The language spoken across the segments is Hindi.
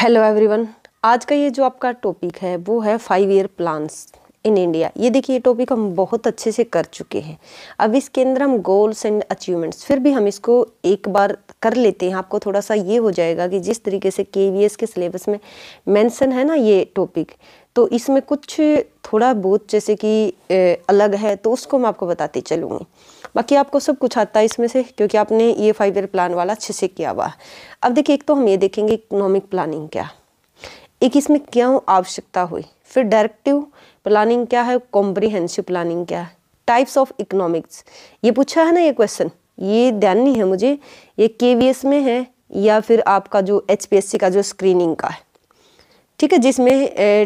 हेलो एवरीवन आज का ये जो आपका टॉपिक है वो है five year plans in India ये देखिए ये टॉपिक हम बहुत अच्छे से कर चुके हैं अब इसके अंदर हम गोल्स एंड अचीवमेंट्स फिर भी हम इसको एक बार कर लेते हैं आपको थोड़ा सा ये हो जाएगा कि जिस तरीके से के के सिलेबस में मेंशन है ना ये टॉपिक तो इसमें कुछ थोड़ा बहुत जैसे कि अलग है तो उसको मैं आपको बताती चलूँगी बाकी आपको सब कुछ आता है इसमें से क्योंकि आपने ये फाइव ईयर प्लान वाला अच्छे से किया हुआ है अब देखिए एक तो हम ये देखेंगे इकोनॉमिक प्लानिंग क्या एक इसमें क्यों आवश्यकता हुई फिर डायरेक्टिव प्लानिंग क्या है कॉम्प्रिहेंसिव प्लानिंग क्या है टाइप्स ऑफ इकोनॉमिक्स ये पूछा है ना ये क्वेश्चन ये ध्यान नहीं है मुझे ये के में है या फिर आपका जो एच का जो स्क्रीनिंग का है ठीक है जिसमें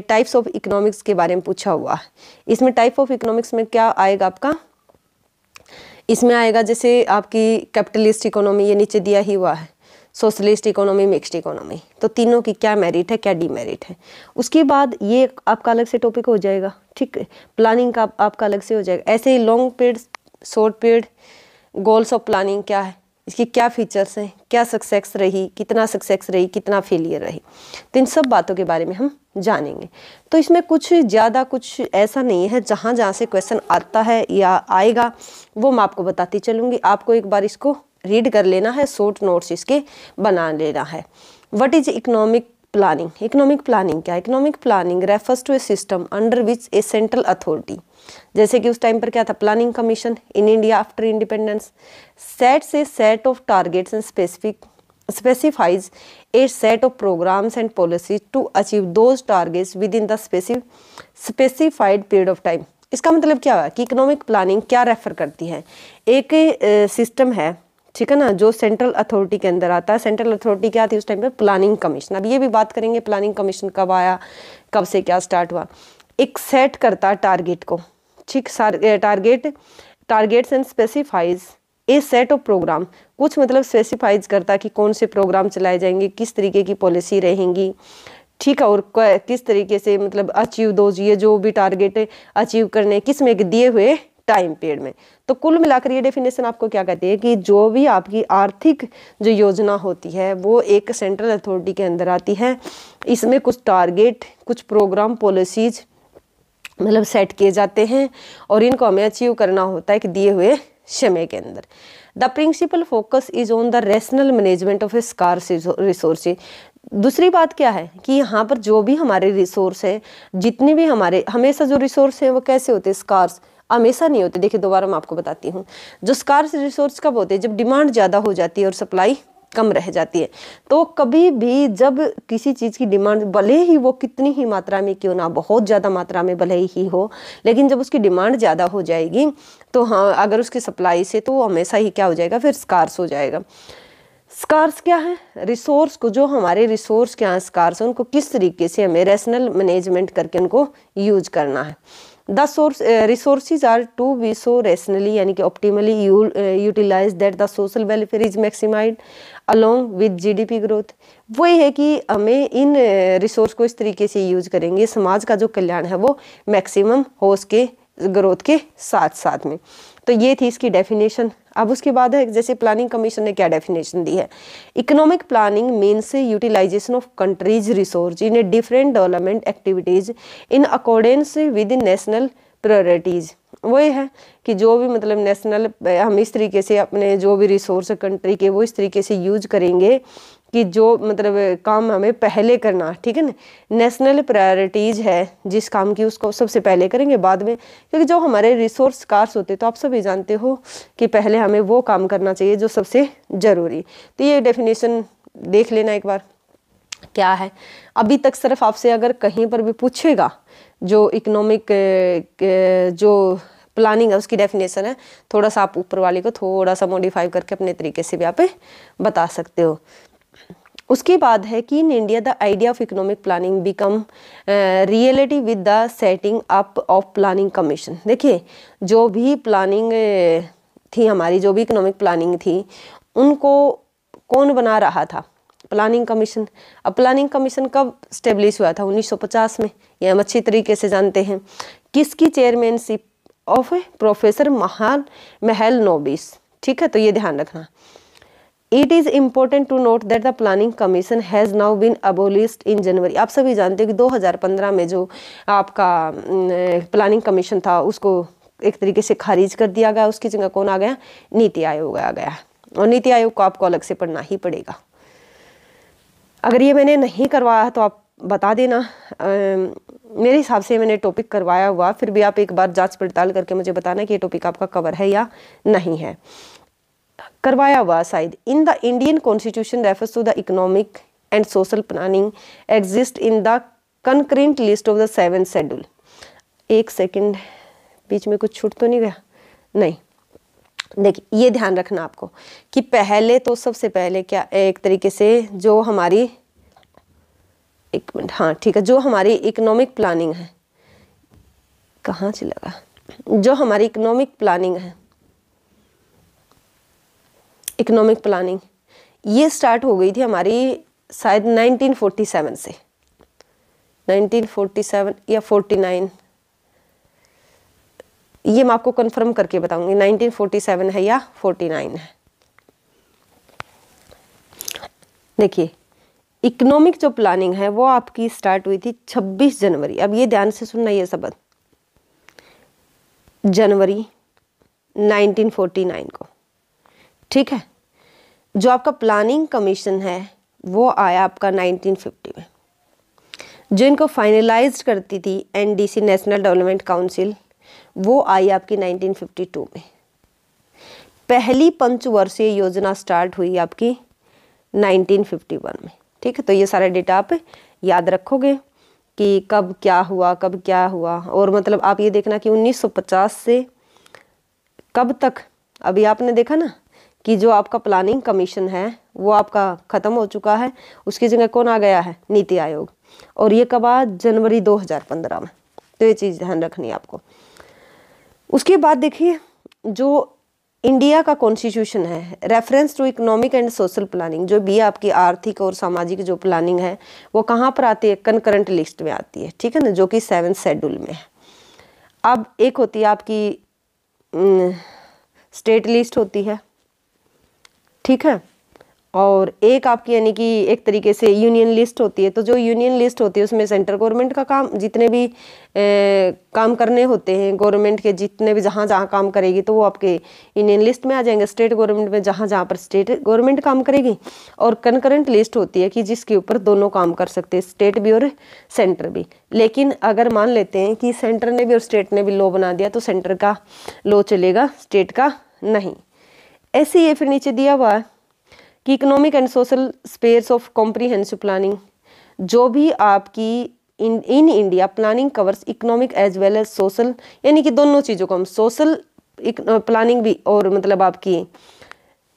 टाइप्स ऑफ इकोनॉमिक्स के बारे में पूछा हुआ है इसमें टाइप ऑफ इकोनॉमिक्स में क्या आएगा आपका इसमें आएगा जैसे आपकी कैपिटलिस्ट इकोनॉमी ये नीचे दिया ही हुआ है सोशलिस्ट इकोनॉमी मिक्स्ड इकोनॉमी तो तीनों की क्या मेरिट है क्या डीमेरिट है उसके बाद ये आपका अलग से टॉपिक हो जाएगा ठीक है प्लानिंग का आपका अलग से हो जाएगा ऐसे ही long period short period goals of planning क्या है इसकी क्या फीचर्स हैं क्या सक्सेस रही कितना सक्सेस रही कितना फेलियर रही तो इन सब बातों के बारे में हम जानेंगे तो इसमें कुछ ज़्यादा कुछ ऐसा नहीं है जहाँ जहाँ से क्वेश्चन आता है या आएगा वो मैं आपको बताती चलूँगी आपको एक बार इसको रीड कर लेना है शॉर्ट नोट्स इसके बना लेना है what is economic planning economic planning क्या economic planning refers to a system under which a central authority जैसे कि उस टाइम पर क्या था planning commission in India after independence set से set of targets and specific specifies a set of programmes and policies to achieve those within the specific specified period of time इसका मतलब क्या हुआ कि इकोनॉमिक प्लानिंग क्या रेफर करती है एक सिस्टम है ठीक है ना जो सेंट्रल अथॉरिटी के अंदर आता है सेंट्रल अथॉरिटी क्या थी उस टाइम पे प्लानिंग कमीशन अब ये भी बात करेंगे प्लानिंग कमीशन कब आया कब से क्या स्टार्ट हुआ एक सेट करता टारगेट को ठीक target targets and specifies a set of programme कुछ मतलब स्पेसिफाइज करता कि कौन से प्रोग्राम चलाए जाएंगे किस तरीके की पॉलिसी रहेंगी ठीक है और किस तरीके से मतलब अचीव दोज ये जो भी टारगेट अचीव करने किस में दिए हुए टाइम पीरियड में तो कुल मिलाकर ये डेफिनेशन आपको क्या कहती है कि जो भी आपकी आर्थिक जो योजना होती है वो एक सेंट्रल अथॉरिटी के अंदर आती है इसमें कुछ टारगेट कुछ प्रोग्राम पॉलिसीज़ मतलब सेट किए जाते हैं और इनको हमें अचीव करना होता है कि दिए हुए समय के अंदर the principle focus is on the rational management of a scarce resource दूसरी बात क्या है कि यहाँ पर जो भी हमारे रिसोर्स हैं जितने भी हमारे हमेशा जो रिसोर्स हैं वो कैसे होते हैं स्कार्स हमेशा नहीं होते देखिए दोबारा मैं आपको बताती हूँ जो स्कार्स रिसोर्स कब होते हैं जब डिमांड ज़्यादा हो जाती है और सप्लाई कम रह जाती है तो कभी भी जब किसी चीज़ की डिमांड भले ही वो कितनी ही मात्रा में क्यों ना बहुत ज़्यादा मात्रा में भले ही हो लेकिन जब उसकी डिमांड ज़्यादा हो जाएगी तो हाँ अगर उसकी सप्लाई से तो हमेशा ही क्या हो जाएगा फिर स्कार्स हो जाएगा स्कार्स क्या है रिसोर्स को जो हमारे रिसोर्स क्या हैं स्कार्स उनको किस तरीके से हमें रेशनल मैनेजमेंट करके उनको यूज करना है the source resources are to be so rationally यानी कि optimally utilise that the social welfare is maximised along with P growth वही है कि हमें इन रिसोर्स uh, को इस तरीके से यूज करेंगे समाज का जो कल्याण है वो मैक्सिमम हो उसके ग्रोथ के साथ साथ में तो ये थी इसकी डेफिनेशन अब उसके बाद है जैसे प्लानिंग कमीशन ने क्या डेफिनेशन दी है economic planning means utilisation of countries resource in a different development activities in accordance with national priorities वही है कि जो भी मतलब नेशनल हम इस तरीके से अपने जो भी रिसोर्स कंट्री के वो इस तरीके से यूज करेंगे कि जो मतलब काम हमें पहले करना ठीक है ना नेशनल प्रायोरिटीज़ है जिस काम की उसको सबसे पहले करेंगे बाद में क्योंकि जो हमारे रिसोर्स कार्स होते तो आप सभी जानते हो कि पहले हमें वो काम करना चाहिए जो सबसे ज़रूरी तो ये डेफिनेशन देख लेना एक बार क्या है अभी तक सिर्फ आपसे अगर कहीं पर भी पूछेगा जो इकोनॉमिक जो प्लानिंग है उसकी डेफिनेशन है थोड़ा सा आप ऊपर वाले को थोड़ा सा मॉडिफाई करके अपने तरीके से भी आप बता सकते हो उसके बाद है कि in India the idea of economic planning become reality with the setting up of planning commission देखिए जो भी प्लानिंग uh, थी हमारी जो भी इकोनॉमिक प्लानिंग थी उनको कौन बना रहा था प्लानिंग कमीशन अब प्लानिंग कमीशन कब स्टेब्लिश हुआ था 1950 में ये हम अच्छी तरीके से जानते हैं किसकी चेयरमैनशिप ऑफ प्रोफेसर महान महल नोबिस ठीक है तो ये ध्यान रखना it is important to note that the planning commission has now been abolished in January आप सभी जानते हो कि 2015 में जो आपका प्लानिंग कमीशन था उसको एक तरीके से खारिज कर दिया गया उसकी जगह कौन आ गया नीति आयोग आ गया और नीति आयोग को आपको अलग से पढ़ना ही पड़ेगा अगर ये मैंने नहीं करवाया तो आप बता देना आ, मेरे हिसाब से मैंने टॉपिक करवाया हुआ फिर भी आप एक बार जांच पड़ताल करके मुझे बताना कि ये टॉपिक आपका कवर है या नहीं है करवाया हुआ शायद in the Indian constitution refers to the economic and social planning exist in the concurrent list of the seven schedule एक सेकेंड बीच में कुछ छूट तो नहीं गया नहीं देखिए ये ध्यान रखना आपको कि पहले तो सबसे पहले क्या एक तरीके से जो हमारी एक मिनट हाँ ठीक है जो हमारी इकोनॉमिक प्लानिंग है कहाँ से लगा जो हमारी इकोनॉमिक प्लानिंग है इकोनॉमिक प्लानिंग ये स्टार्ट हो गई थी हमारी शायद 1947 से 1947 या 49 ये मैं आपको कंफर्म करके बताऊंगी 1947 है या 49 है देखिए इकोनॉमिक जो प्लानिंग है वो आपकी स्टार्ट हुई थी 26 जनवरी अब ये ध्यान से सुनना ये शब्द जनवरी 1949 को ठीक है जो आपका प्लानिंग कमीशन है वो आया आपका 1950 में जो इनको फाइनलाइज करती थी एनडीसी नेशनल डेवलपमेंट काउंसिल वो आई आपकी 1952 में पहली पंचवर्षीय योजना स्टार्ट हुई आपकी 1951 में ठीक है तो ये सारा डेटा आप याद रखोगे कि कब क्या हुआ कब क्या हुआ और मतलब आप ये देखना कि 1950 से कब तक अभी आपने देखा ना कि जो आपका प्लानिंग कमीशन है वो आपका ख़त्म हो चुका है उसकी जगह कौन आ गया है नीति आयोग और ये कब आ जनवरी 2015 में तो ये चीज़ ध्यान रखनी है आपको उसके बाद देखिए जो इंडिया का कॉन्स्टिट्यूशन है reference to economic and social planning जो भी आपकी आर्थिक और सामाजिक जो प्लानिंग है वो कहाँ पर आती है कनकरंट लिस्ट में आती है ठीक है ना जो कि सेवन शेड्यूल में है अब एक होती है आपकी न, स्टेट लिस्ट होती है ठीक है और एक आपकी यानी कि एक तरीके से यूनियन लिस्ट होती है तो जो यूनियन लिस्ट होती है उसमें सेंट्रल गवर्नमेंट का काम जितने भी ए, काम करने होते हैं गवर्नमेंट के जितने भी जहाँ जहाँ काम करेगी तो वो आपके यूनियन लिस्ट में आ जाएंगे स्टेट गवर्नमेंट में जहाँ जहाँ पर स्टेट गवर्नमेंट काम करेगी और कनकरेंट लिस्ट होती है कि जिसके ऊपर दोनों काम कर सकते हैं स्टेट भी और सेंटर भी लेकिन अगर मान लेते हैं कि सेंटर ने भी और स्टेट ने भी लॉ बना दिया तो सेंटर का लॉ चलेगा स्टेट का नहीं ऐसे ये फिर नीचे दिया हुआ है कि economic and social spheres of comprehensive planning जो भी आपकी in in India planning covers economic as well as social यानी कि दोनों चीज़ों को हम सोशल प्लानिंग भी और मतलब आपकी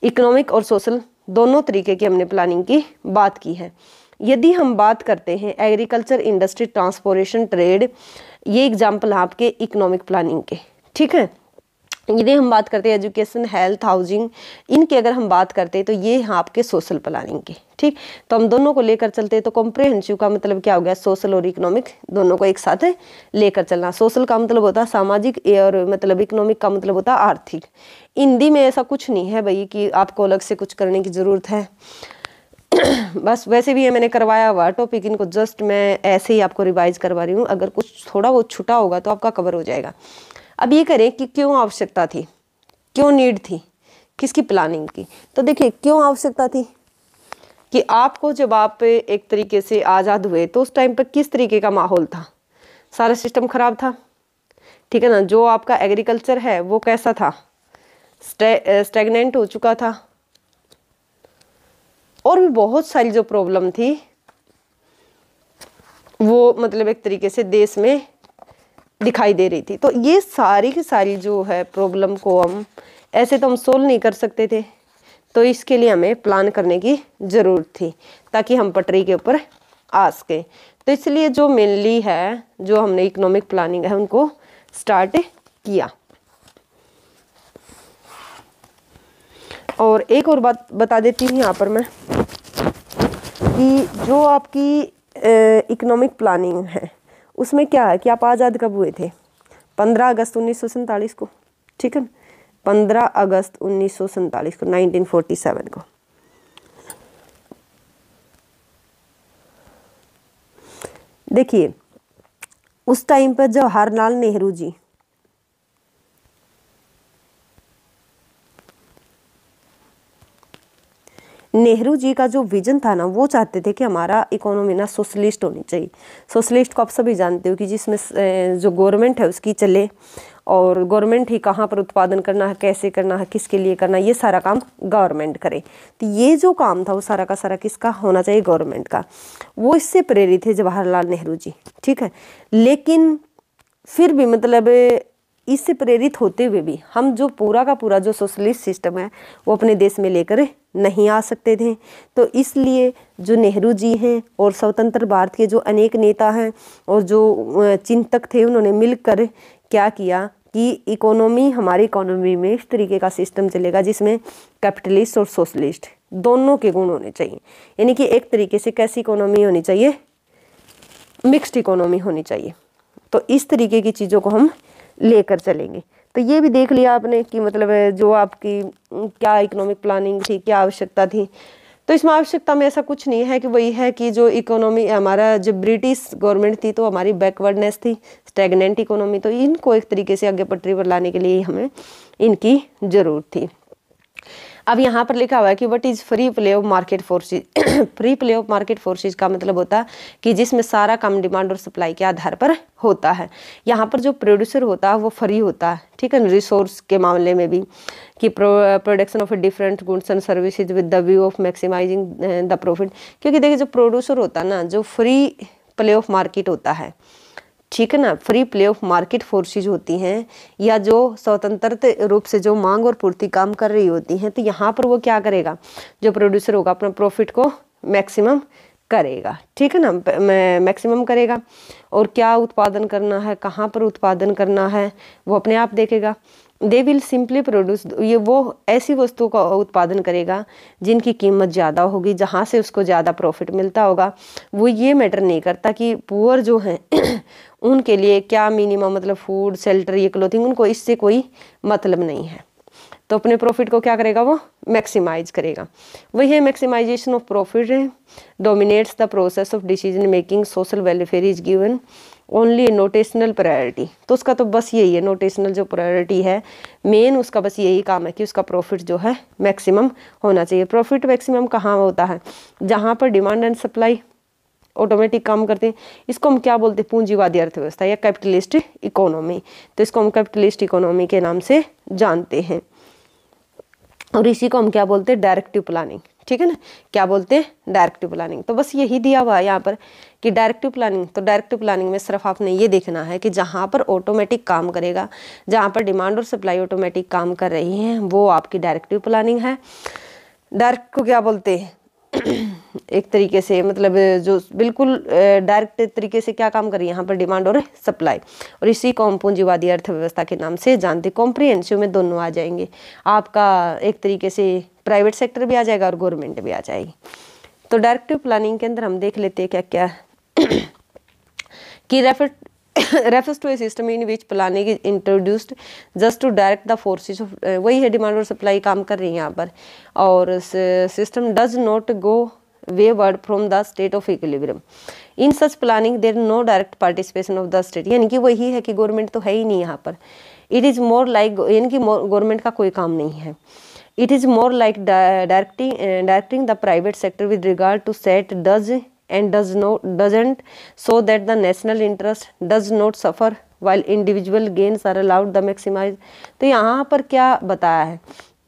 इकोनॉमिक और सोशल दोनों तरीके की हमने प्लानिंग की बात की है यदि हम बात करते हैं एग्रीकल्चर इंडस्ट्री ट्रांसपोर्टेशन ट्रेड ये एग्जाम्पल आपके इकोनॉमिक प्लानिंग के ठीक है यदि हम बात करते हैं एजुकेशन हेल्थ हाउसिंग इनकी अगर हम बात करते हैं तो ये हैं आपके सोशल प्लानिंग के ठीक तो हम दोनों को लेकर चलते हैं तो कॉम्प्रिहेंसिव का मतलब क्या हो गया सोशल और इकोनॉमिक दोनों को एक साथ लेकर चलना सोशल का मतलब होता है सामाजिक और मतलब इकोनॉमिक का मतलब होता है आर्थिक हिंदी में ऐसा कुछ नहीं है भाई कि आपको अलग से कुछ करने की ज़रूरत है बस वैसे भी ये मैंने करवाया हुआ टॉपिक इनको जस्ट मैं ऐसे ही आपको रिवाइज करवा रही हूँ अगर कुछ थोड़ा वो छुटा होगा तो आपका कवर हो जाएगा अब ये करें कि क्यों आवश्यकता थी क्यों नीड थी किसकी प्लानिंग की तो देखिए क्यों आवश्यकता थी कि आपको जब आप एक तरीके से आज़ाद हुए तो उस टाइम पर किस तरीके का माहौल था सारा सिस्टम ख़राब था ठीक है ना जो आपका एग्रीकल्चर है वो कैसा था स्टेगनेंट हो चुका था और भी बहुत सारी जो प्रॉब्लम थी वो मतलब एक तरीके से देश में दिखाई दे रही थी तो ये सारी की सारी जो है प्रॉब्लम को हम ऐसे तो हम सोल्व नहीं कर सकते थे तो इसके लिए हमें प्लान करने की ज़रूरत थी ताकि हम पटरी के ऊपर आ सकें तो इसलिए जो मेनली है जो हमने इकोनॉमिक प्लानिंग है उनको स्टार्ट किया और एक और बात बता देती हूँ यहाँ पर मैं कि जो आपकी इकोनॉमिक प्लानिंग है उसमें क्या है कि आप आज़ाद कब हुए थे पंद्रह अगस्त उन्नीस को ठीक है पंद्रह अगस्त उन्नीस को 1947 को देखिए उस टाइम पर जवाहरलाल नेहरू जी नेहरू जी का जो विजन था ना वो चाहते थे कि हमारा इकोनॉमी ना सोशलिस्ट होनी चाहिए सोशलिस्ट को आप सभी जानते हो कि जिसमें जो गवर्नमेंट है उसकी चले और गवर्नमेंट ही कहाँ पर उत्पादन करना है कैसे करना है किसके लिए करना है ये सारा काम गवर्नमेंट करे तो ये जो काम था वो सारा का सारा किसका होना चाहिए गवर्नमेंट का वो इससे प्रेरित थे जवाहरलाल नेहरू जी ठीक है लेकिन फिर भी मतलब इससे प्रेरित होते हुए भी हम जो पूरा का पूरा जो सोशलिस्ट सिस्टम है वो अपने देश में लेकर नहीं आ सकते थे तो इसलिए जो नेहरू जी हैं और स्वतंत्र भारत के जो अनेक नेता हैं और जो चिंतक थे उन्होंने मिलकर क्या किया कि इकोनॉमी हमारी इकोनॉमी में इस तरीके का सिस्टम चलेगा जिसमें कैपिटलिस्ट और सोशलिस्ट दोनों के गुण होने चाहिए यानी कि एक तरीके से कैसी इकोनॉमी होनी चाहिए मिक्स्ड इकोनॉमी होनी चाहिए तो इस तरीके की चीज़ों को हम लेकर चलेंगे तो ये भी देख लिया आपने कि मतलब जो आपकी क्या इकोनॉमिक प्लानिंग थी क्या आवश्यकता थी तो इसमें आवश्यकता में ऐसा कुछ नहीं है कि वही है कि जो इकोनॉमी हमारा जब ब्रिटिश गवर्नमेंट थी तो हमारी बैकवर्डनेस थी स्टेगनेंट इकोनॉमी तो इनको एक तरीके से आगे पटरी पर लाने के लिए हमें इनकी ज़रूरत थी अब यहाँ पर लिखा हुआ है कि what is free play of market forces free play of market forces का मतलब होता है कि जिसमें सारा काम डिमांड और सप्लाई के आधार पर होता है यहाँ पर जो प्रोड्यूसर होता है वो फ्री होता है ठीक है रिसोर्स के मामले में भी कि production of different goods and services with the view of maximising the profit क्योंकि देखिए जो प्रोड्यूसर होता है ना जो फ्री प्ले ऑफ मार्केट होता है ठीक है ना free play of market forces होती हैं या जो स्वतंत्र रूप से जो मांग और पूर्ति काम कर रही होती हैं तो यहाँ पर वो क्या करेगा जो प्रोड्यूसर होगा अपना प्रॉफिट को मैक्सिमम करेगा ठीक है ना मैक्सिमम करेगा और क्या उत्पादन करना है कहाँ पर उत्पादन करना है वो अपने आप देखेगा दे विल सिंपली प्रोड्यूस ये वो ऐसी वस्तुओं का उत्पादन करेगा जिनकी कीमत ज़्यादा होगी जहाँ से उसको ज़्यादा प्रॉफिट मिलता होगा वो ये मैटर नहीं करता कि पुअर जो हैं उनके लिए क्या मिनिमम मतलब फूड सेल्टर ये क्लोथिंग उनको इससे कोई मतलब नहीं है तो अपने प्रॉफिट को क्या करेगा वो मैक्सिमाइज करेगा वही है maximisation of profit dominates the process of decision making social welfare is given only notational priority तो उसका तो बस यही है नोटेशनल जो प्रायोरिटी है मेन उसका बस यही काम है कि उसका प्रॉफिट जो है मैक्सिमम होना चाहिए प्रॉफिट मैक्सिमम कहाँ होता है जहाँ पर डिमांड एंड सप्लाई ऑटोमेटिक काम करते हैं इसको हम क्या बोलते हैं पूंजीवादी अर्थव्यवस्था या कैपिटलिस्ट इकोनॉमी तो इसको हम कैपिटलिस्ट इकोनॉमी के नाम से जानते हैं और इसी को हम क्या बोलते हैं डायरेक्टिव प्लानिंग ठीक है ना क्या बोलते हैं डायरेक्टिव प्लानिंग तो बस यही दिया हुआ है यहाँ पर कि डायरेक्टिव प्लानिंग तो डायरेक्टिव प्लानिंग में सिर्फ आपने ये देखना है कि जहाँ पर ऑटोमेटिक काम करेगा जहाँ पर डिमांड और सप्लाई ऑटोमेटिक काम कर रही हैं वो आपकी डायरेक्टिव प्लानिंग है डायरेक्ट को क्या बोलते हैं एक तरीके से मतलब जो बिल्कुल डायरेक्ट तरीके से क्या काम कर रही है यहाँ पर डिमांड और सप्लाई और इसी को हम पूंजीवादी अर्थव्यवस्था के नाम से जानते कॉम्प्रिहेंसिव में दोनों आ जाएंगे आपका एक तरीके से प्राइवेट सेक्टर भी आ जाएगा और गवर्नमेंट भी आ जाएगी तो डायरेक्टिव प्लानिंग के अंदर हम देख लेते हैं क्या क्या कि refer refers to a system in which planning is introduced just to direct the forces of वही है डिमांड और सप्लाई काम कर रही है यहाँ पर और system does not go wayward from the state of equilibrium in such planning there no direct participation of the state यानी कि वही है कि गवर्नमेंट तो है ही नहीं यहाँ पर इट इज़ मोर लाइक यानी कि गवर्नमेंट का कोई काम नहीं है it is more like directing directing the private sector with regard to set dos and dos not doesn't so that the national interest does not suffer while individual gains are allowed the maximise तो यहाँ पर क्या बताया है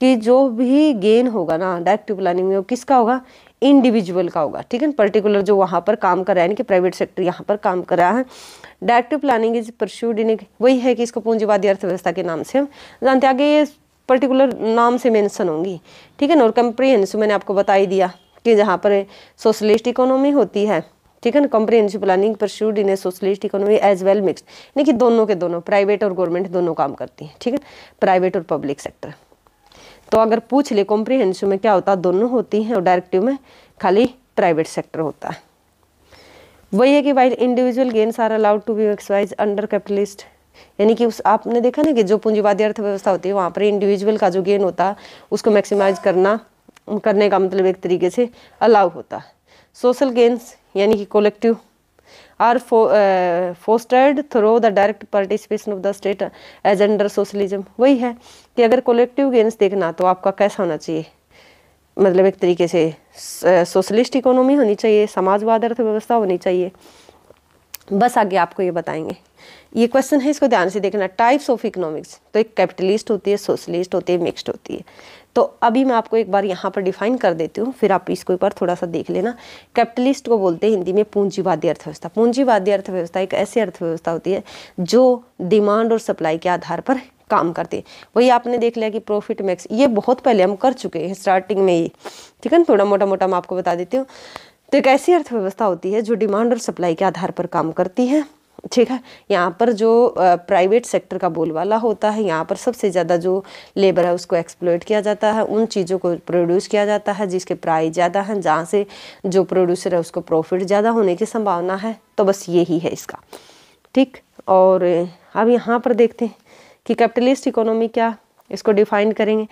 कि जो भी गेन होगा ना डायरेक्टिव प्लानिंग में वो किसका होगा इंडिविजुअल का होगा ठीक है पर्टिकुलर जो वहाँ पर काम कर रहा है यानी कि प्राइवेट सेक्टर यहाँ पर काम कर रहा है directive planning is pursued in वही है कि इसको पूंजीवादी अर्थव्यवस्था के नाम से हम जानते हैं आगे ये पर्टिकुलर नाम से मेंशन होंगी ठीक है ना और कंप्रीहेंसिव मैंने आपको बता ही दिया कि जहाँ पर सोशलिस्ट इकोनॉमी होती है ठीक है ना comprehensive planning pursued in a socialist economy as well mix यानी कि दोनों के दोनों प्राइवेट और गवर्नमेंट दोनों काम करती हैं ठीक है प्राइवेट और पब्लिक सेक्टर तो अगर पूछ ले कॉम्प्रीहेंसिव में क्या होता है दोनों होती हैं और डायरेक्टिव में खाली प्राइवेट सेक्टर होता है वही है कि while individual gains are allowed to be excise under capitalist यानी कि उस आपने देखा ना कि जो पूंजीवादी अर्थव्यवस्था होती है वहाँ पर इंडिविजुअल का जो गेन होता है उसको मैक्सिमाइज करना करने का मतलब एक तरीके से अलाउ होता है सोशल गेन्स यानी कि collective are fostered through the direct participation of the state as under socialism वही है कि अगर कोलेक्टिव गेंस देखना तो आपका कैसा होना चाहिए मतलब एक तरीके से सोशलिस्ट इकोनॉमी होनी चाहिए समाजवाद अर्थव्यवस्था होनी चाहिए बस आगे आपको ये बताएंगे ये क्वेश्चन है इसको ध्यान से देखना टाइप्स ऑफ इकोनॉमिक्स तो एक कैपिटलिस्ट होती है सोशलिस्ट होती है मिक्स्ड होती है तो अभी मैं आपको एक बार यहाँ पर डिफाइन कर देती हूँ फिर आप इसको एक बार थोड़ा सा देख लेना कैपिटलिस्ट को बोलते हैं हिंदी में पूंजीवादी अर्थव्यवस्था पूंजीवादी अर्थव्यवस्था एक ऐसी अर्थव्यवस्था होती है जो डिमांड और सप्लाई के आधार पर काम करते वही आपने देख लिया कि प्रॉफिट मैक्स ये बहुत पहले हम कर चुके हैं स्टार्टिंग में ही ठीक है ना थोड़ा मोटा मोटा मैं आपको बता देती हूँ तो एक ऐसी अर्थव्यवस्था होती है जो डिमांड और सप्लाई के आधार पर काम करती है ठीक है यहाँ पर जो प्राइवेट सेक्टर का बोलवाला होता है यहाँ पर सबसे ज़्यादा जो लेबर है उसको एक्सप्लोइट किया जाता है उन चीज़ों को प्रोड्यूस किया जाता है जिसके प्राइस ज़्यादा हैं जहाँ से जो प्रोड्यूसर है उसको प्रॉफिट ज़्यादा होने की संभावना है तो बस यही है इसका ठीक और अब यहाँ पर देखते हैं कि कैपिटलिस्ट इकोनॉमी क्या इसको डिफाइन करेंगे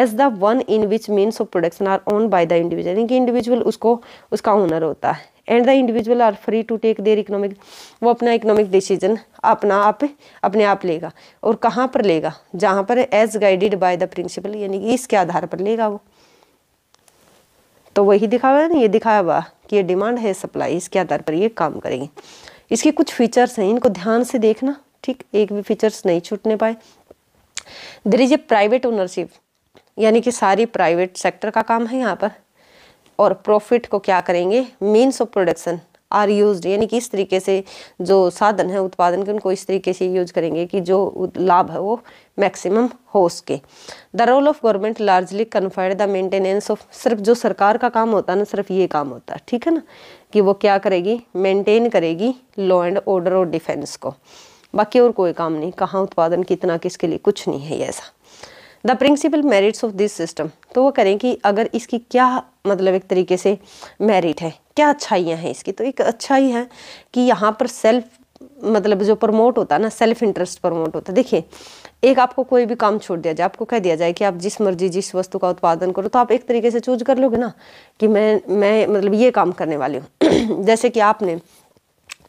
as the one in which means of production are own by the individual यानी कि इंडिविजुअल उसको उसका ओनर होता है and the individual are free to take their economic वो अपना इकोनॉमिक डिसीजन अपना आप अपने आप लेगा और कहाँ पर लेगा जहाँ पर as guided by the principle यानी कि इसके आधार पर लेगा वो तो वही दिखावा है ना ये दिखाया हुआ कि ये डिमांड है सप्लाई इसके आधार पर ये काम करेंगे इसके कुछ फीचर्स हैं इनको ध्यान से देखना ठीक एक भी फीचर्स नहीं छूटने पाए there is a private ownership यानी कि सारी प्राइवेट सेक्टर का काम है यहाँ पर और प्रॉफिट को क्या करेंगे means of production are use यानी कि इस तरीके से जो साधन है उत्पादन के उनको इस तरीके से यूज करेंगे कि जो लाभ है वो मैक्सिमम हो सके the role of government largely confined the maintenance of सिर्फ जो सरकार का काम होता है ना सिर्फ ये काम होता है ठीक है ना कि वो क्या करेगी मेंटेन करेगी लॉ एंड ऑर्डर और डिफेंस को बाकी और कोई काम नहीं कहाँ उत्पादन कितना किसके लिए कुछ नहीं है ऐसा the principle merits of this system तो वो करें कि अगर इसकी क्या मतलब एक तरीके से मेरिट है क्या अच्छाइयाँ हैं इसकी तो एक अच्छाई है कि यहाँ पर सेल्फ मतलब जो प्रमोट होता है ना सेल्फ इंटरेस्ट प्रमोट होता है देखिए एक आपको कोई भी काम छोड़ दिया जाए आपको कह दिया जाए कि आप जिस मर्जी जिस वस्तु का उत्पादन करो तो आप एक तरीके से चूज कर लोगे ना कि मैं मैं मतलब ये काम करने वाली हूँ जैसे कि आपने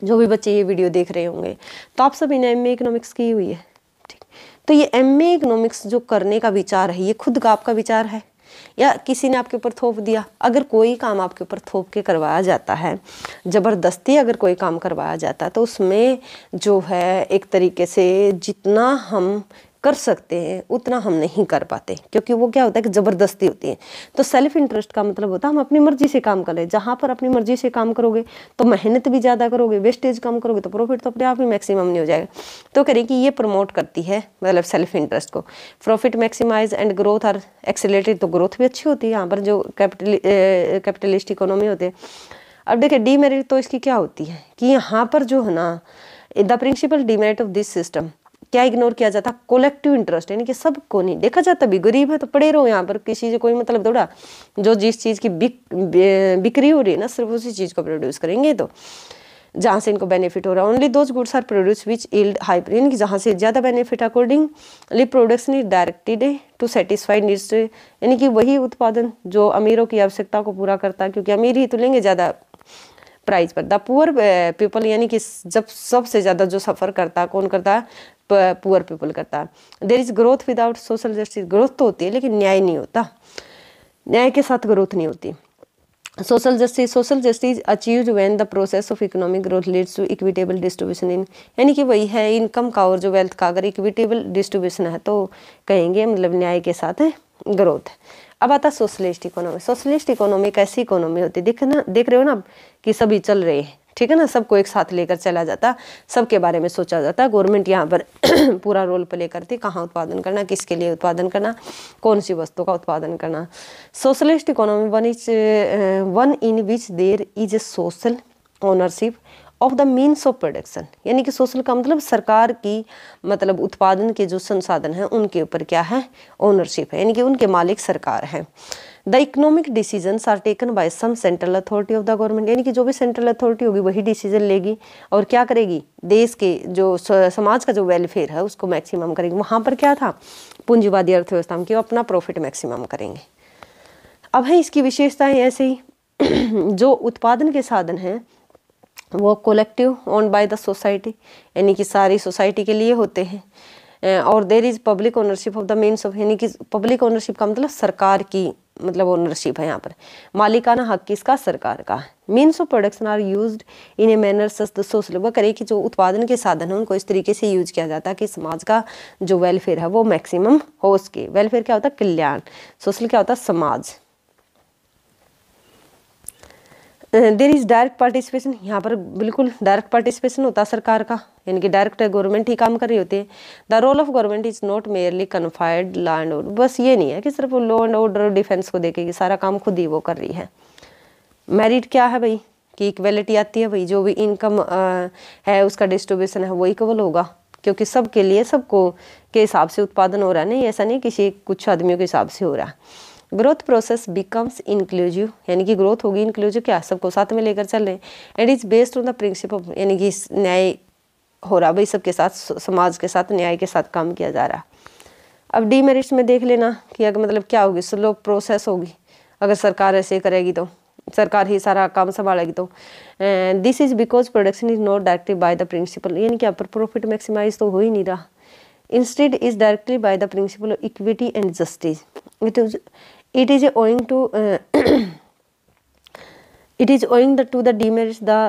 जो भी बच्चे ये वीडियो देख रहे होंगे तो आप सभी ने एम इकोनॉमिक्स की हुई है ठीक तो ये एम इकोनॉमिक्स जो करने का विचार है ये खुद का आपका विचार है या किसी ने आपके ऊपर थोप दिया अगर कोई काम आपके ऊपर थोप के करवाया जाता है ज़बरदस्ती अगर कोई काम करवाया जाता है तो उसमें जो है एक तरीके से जितना हम कर सकते हैं उतना हम नहीं कर पाते क्योंकि वो क्या होता है कि ज़बरदस्ती होती है तो सेल्फ इंटरेस्ट का मतलब होता है हम अपनी मर्जी से काम करें जहाँ पर अपनी मर्जी से काम करोगे तो मेहनत भी ज़्यादा करोगे वेस्टेज कम करोगे तो प्रॉफिट तो अपने आप ही मैक्सिमम नहीं हो जाएगा तो करें कि ये प्रमोट करती है मतलब सेल्फ इंटरेस्ट को profit maximise and growth are accelerated तो ग्रोथ भी अच्छी होती है यहाँ पर जो कैपिटल कैपिटलिस्ट इकोनॉमी होते अब देखिए डीमेरिट तो इसकी क्या होती है कि यहाँ पर जो है ना the principle demerit of this system क्या इग्नोर किया जाता कोलेक्टिव इंटरेस्ट यानी कि सबको नहीं देखा जाता भी गरीब है तो पड़े रहो यहाँ पर किसी से कोई मतलब थोड़ा जो जिस चीज़ की बिक बिक्री हो रही है ना सिर्फ उसी चीज़ को प्रोड्यूस करेंगे तो जहाँ से इनको बेनिफिट हो रहा है only those goods are produce which yield hyper यानी कि जहाँ से ज़्यादा बेनिफिट अकॉर्डिंगली प्रोडक्ट्स नहीं डायरेक्टेड है टू सेटिस्फाई नीड्स यानी कि वही उत्पादन जो अमीरों की आवश्यकता को पूरा करता है क्योंकि अमीर ही तो लेंगे ज़्यादा प्राइस पर द पुअर पीपल यानी कि जब सबसे ज़्यादा जो सफ़र करता है कौन करता है पुअर पीपल करता है there is growth without social justice growth तो होती है लेकिन न्याय नहीं होता न्याय के साथ ग्रोथ नहीं होती social justice social justice achieve when the process of economic growth leads to equitable distribution in यानी कि वही है इनकम का और जो वेल्थ का अगर इक्विटेबल डिस्ट्रीब्यूशन है तो कहेंगे मतलब न्याय के साथ ग्रोथ अब आता सोशलिस्ट इकोनॉमी सोशलिस्ट इकोनॉमी कैसी इकोनॉमी होती है देख ना देख रहे हो ना कि सभी चल रहे हैं ठीक है ना सबको एक साथ लेकर चला जाता सबके बारे में सोचा जाता गवर्नमेंट यहाँ पर पूरा रोल प्ले करती कहाँ उत्पादन करना किसके लिए उत्पादन करना कौन सी वस्तु का उत्पादन करना socialist economy one each one in which there is a social ownership of the means of production यानी कि सोशल का मतलब सरकार की मतलब उत्पादन के जो संसाधन हैं उनके ऊपर क्या है ओनरशिप है यानी कि उनके मालिक सरकार हैं the economic decision are taken by some central authority of the government यानी कि जो भी सेंट्रल अथॉरिटी होगी वही डिसीजन लेगी और क्या करेगी देश के जो समाज का जो वेलफेयर है उसको मैक्सिमम करेगी वहाँ पर क्या था पूंजीवादी अर्थव्यवस्था में कि वो अपना प्रॉफिट मैक्सिमम करेंगे अब है इसकी विशेषताएं ऐसे ही जो उत्पादन के साधन हैं वो collective own by the society यानी कि सारी सोसाइटी के लिए होते हैं और there is public ownership of the means of यानी कि पब्लिक ओनरशिप का मतलब सरकार की मतलब ओनरशिप है यहाँ पर मालिकाना हक किसका सरकार का means of production are use in a manner सस्त सोशल वह करें कि जो उत्पादन के साधन हैं उनको इस तरीके से यूज किया जाता है कि समाज का जो वेलफेयर है वो मैक्सिमम हो सके वेलफेयर क्या होता है कल्याण सोशल क्या होता है समाज देर इज़ डायरेक्ट पार्टिसिपेशन यहाँ पर बिल्कुल डायरेक्ट पार्टिसिपेशन होता है सरकार का यानी कि डायरेक्ट गवर्नमेंट ही काम कर रही होती है the role of government is not merely confined law and order बस ये नहीं है कि सिर्फ लॉ एंड ऑर्डर और डिफेंस को देखेगी सारा काम खुद ही वो कर रही है मेरिट क्या है भाई कि इक्वेलिटी आती है भाई जो भी इनकम है उसका डिस्ट्रीब्यूशन है वो इक्वल होगा क्योंकि सबके लिए सबको के हिसाब से उत्पादन हो रहा है नहीं ऐसा नहीं किसी कुछ आदमियों के हिसाब से हो रहा है ग्रोथ प्रोसेस बिकम्स इंक्लूजिव यानी कि ग्रोथ होगी इंक्लूजिव क्या सबको साथ में लेकर चल रहे हैं and is based on the principle यानी कि न्याय हो रहा भाई सबके साथ समाज के साथ न्याय के साथ काम किया जा रहा अब डीमेरिट्स में देख लेना कि अगर मतलब क्या होगी स्लो प्रोसेस होगी अगर सरकार ऐसे करेगी तो सरकार ही सारा काम संभालेगी तो this is because production is not directly by the principle यानी कि यहाँ पर प्रॉफिट मैक्सिमाइज तो हो ही नहीं रहा instead is directly by the principal of equity and justice it is it is owing to uh, it is owing the, to the demerits the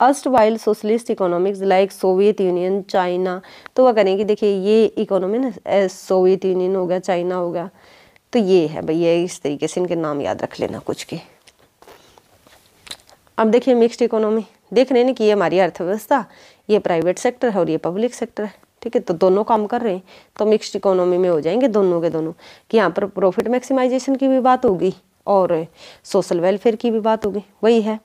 uh, erstwhile socialist economics like soviet union china तो वह करेंगे देखिए ये इकोनॉमी ना सोवियत यूनियन होगा चाइना होगा तो ये है भैया इस तरीके से इनके नाम याद रख लेना कुछ के अब देखिए मिक्स्ड इकोनॉमी देख रहे हैं कि ये हमारी अर्थव्यवस्था ये प्राइवेट सेक्टर है और ये पब्लिक सेक्टर है ठीक है तो दोनों काम कर रहे हैं तो मिक्स इकोनॉमी में हो जाएंगे दोनों के दोनों कि यहाँ पर प्रॉफिट मैक्सिमाइजेशन की भी बात होगी और सोशल वेलफेयर की भी बात होगी वही है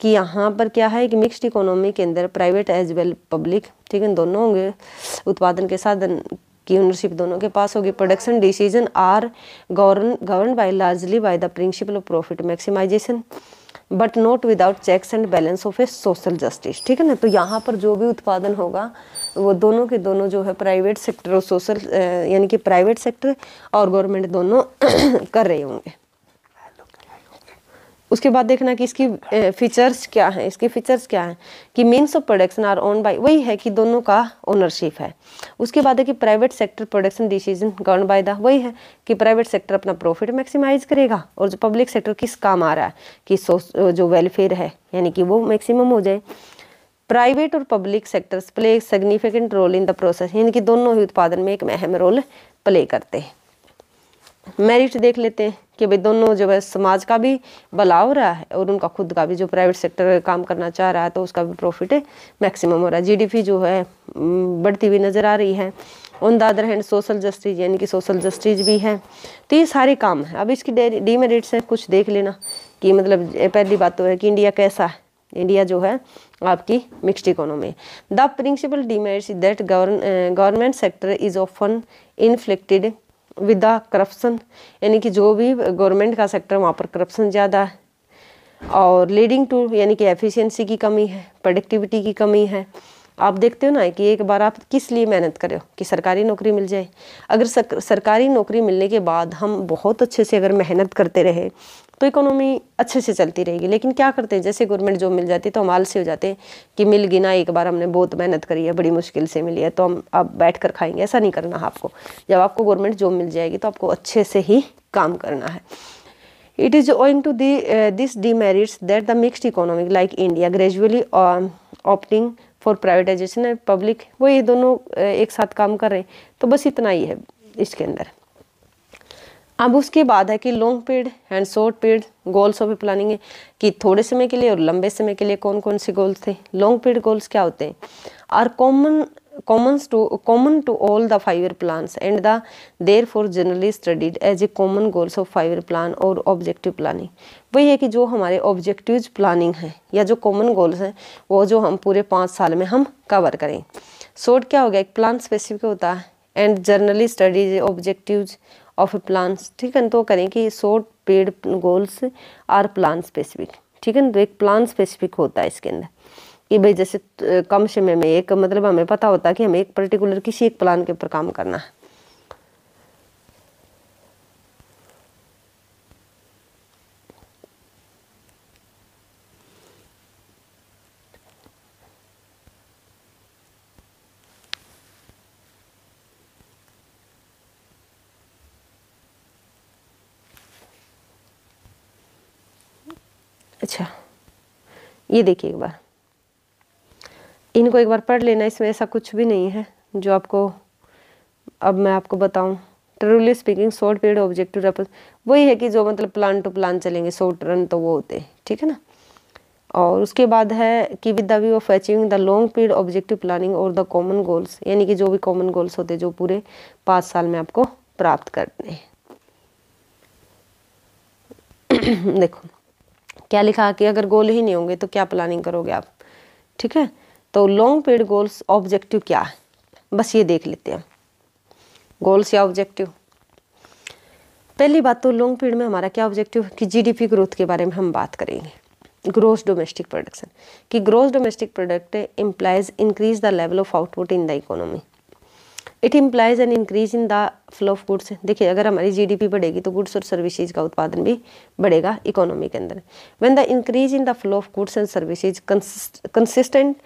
कि यहाँ पर क्या है कि मिक्स्ड इकोनॉमी के अंदर प्राइवेट एज वेल पब्लिक ठीक है दोनों होंगे उत्पादन के साधन की ओनरशिप दोनों के पास होगी production decision are govern govern by largely by the principal of profit maximisation but not without checks and balance of a social justice ठीक है ना तो यहाँ पर जो भी उत्पादन होगा वो दोनों के दोनों जो है प्राइवेट सेक्टर और सोशल यानी कि प्राइवेट सेक्टर और गवर्नमेंट दोनों कर रहे होंगे उसके बाद देखना कि इसकी फीचर्स क्या हैं इसके फीचर्स क्या हैं कि means of production are own by वही है कि दोनों का ओनरशिप है उसके बाद है कि private sector production decision govern by the वही है कि प्राइवेट सेक्टर अपना प्रॉफिट मैक्सिमाइज करेगा और जो पब्लिक सेक्टर किस काम आ रहा है कि जो वेलफेयर है यानी कि वो मैक्सिमम हो जाए प्राइवेट और public sectors play significant role in the process यानी कि दोनों ही उत्पादन में एक अहम रोल प्ले करते हैं मेरिट देख लेते हैं कि भाई दोनों जो है समाज का भी भला हो रहा है और उनका खुद का भी जो प्राइवेट सेक्टर काम करना चाह रहा है तो उसका भी प्रॉफिट मैक्सिमम हो रहा है जीडीपी जो है बढ़ती हुई नज़र आ रही है on the other hand social justice यानी कि सोशल जस्टिस भी है तो ये सारे काम है अब इसकी डीमेरिट्स हैं कुछ देख लेना कि मतलब पहली बात तो है कि इंडिया कैसा है इंडिया जो है आपकी mixed economy the principle demerits that government sector is often inflicted with the corruption यानी कि जो भी गवर्नमेंट का सेक्टर वहाँ पर करप्शन ज़्यादा है और लीडिंग टू यानी कि एफिशिएंसी की कमी है प्रोडक्टिविटी की कमी है आप देखते हो ना कि एक बार आप किस लिए मेहनत कर रहे हो कि सरकारी नौकरी मिल जाए अगर सरकारी नौकरी मिलने के बाद हम बहुत अच्छे से अगर मेहनत करते रहे तो इकोनॉमी अच्छे से चलती रहेगी लेकिन क्या करते हैं जैसे गवर्नमेंट जॉब मिल जाती है तो हम आलसी हो जाते हैं कि मिल गई ना एक बार हमने बहुत मेहनत करी है बड़ी मुश्किल से मिली है तो हम आप बैठ कर खाएंगे ऐसा नहीं करना आपको जब आपको गवर्नमेंट जॉब मिल जाएगी तो आपको अच्छे से ही काम करना है it is owing to the this this demerits the mixed mixed like India gradually opting for privatisation and public वो ये दोनों uh, एक साथ काम कर रहे हैं तो बस इतना ही है इसके अंदर अब उसके बाद है कि long period and short period goals of planning है कि थोड़े समय के लिए और लंबे समय के लिए कौन कौन से गोल्स थे लॉन्ग पीरियड गोल्स क्या होते हैं are common to common to all the five year plans and the there for generally studied as a common goals of five year plan और ऑब्जेक्टिव प्लानिंग वही है कि जो हमारे ऑब्जेक्टिव प्लानिंग है या जो कॉमन गोल्स हैं वो जो हम पूरे पाँच साल में हम कवर करें शॉर्ट क्या हो गया एक प्लान स्पेसिफिक होता है and generally studies objective of plans ठीक है तो करें कि short period goals are plan specific ठीक है तो एक प्लान स्पेसिफिक होता है इसके अंदर कि भाई जैसे कम समय में एक मतलब हमें पता होता है कि हमें एक पर्टिकुलर किसी एक प्लान के ऊपर काम करना है ये देखिए एक बार इनको एक बार पढ़ लेना इसमें ऐसा कुछ भी नहीं है जो आपको अब मैं आपको बताऊं truly speaking short period objective रेपल वही है कि जो मतलब प्लान टू प्लान चलेंगे शॉर्ट रन तो वो होते हैं ठीक है ना और उसके बाद है कि with the view of achieving the long period objective planning और द कॉमन गोल्स यानी कि जो भी कॉमन गोल्स होते हैं जो पूरे पाँच साल में आपको प्राप्त करने हैं देखो क्या लिखा कि अगर गोल ही नहीं होंगे तो क्या प्लानिंग करोगे आप ठीक है तो लॉन्ग पीरियड गोल्स ऑब्जेक्टिव क्या है बस ये देख लेते हैं गोल्स या ऑब्जेक्टिव पहली बात तो लॉन्ग पीरियड में हमारा क्या ऑब्जेक्टिव कि जीडीपी ग्रोथ के बारे में हम बात करेंगे ग्रोस डोमेस्टिक प्रोडक्शन कि gross domestic product implies increase the level of output in the economy it implies an increase in the flow of goods देखिए अगर हमारी जीडीपी बढ़ेगी तो गुड्स और सर्विसेज का उत्पादन भी बढ़ेगा इकोनॉमी के अंदर when the increase in the flow of goods and services consistent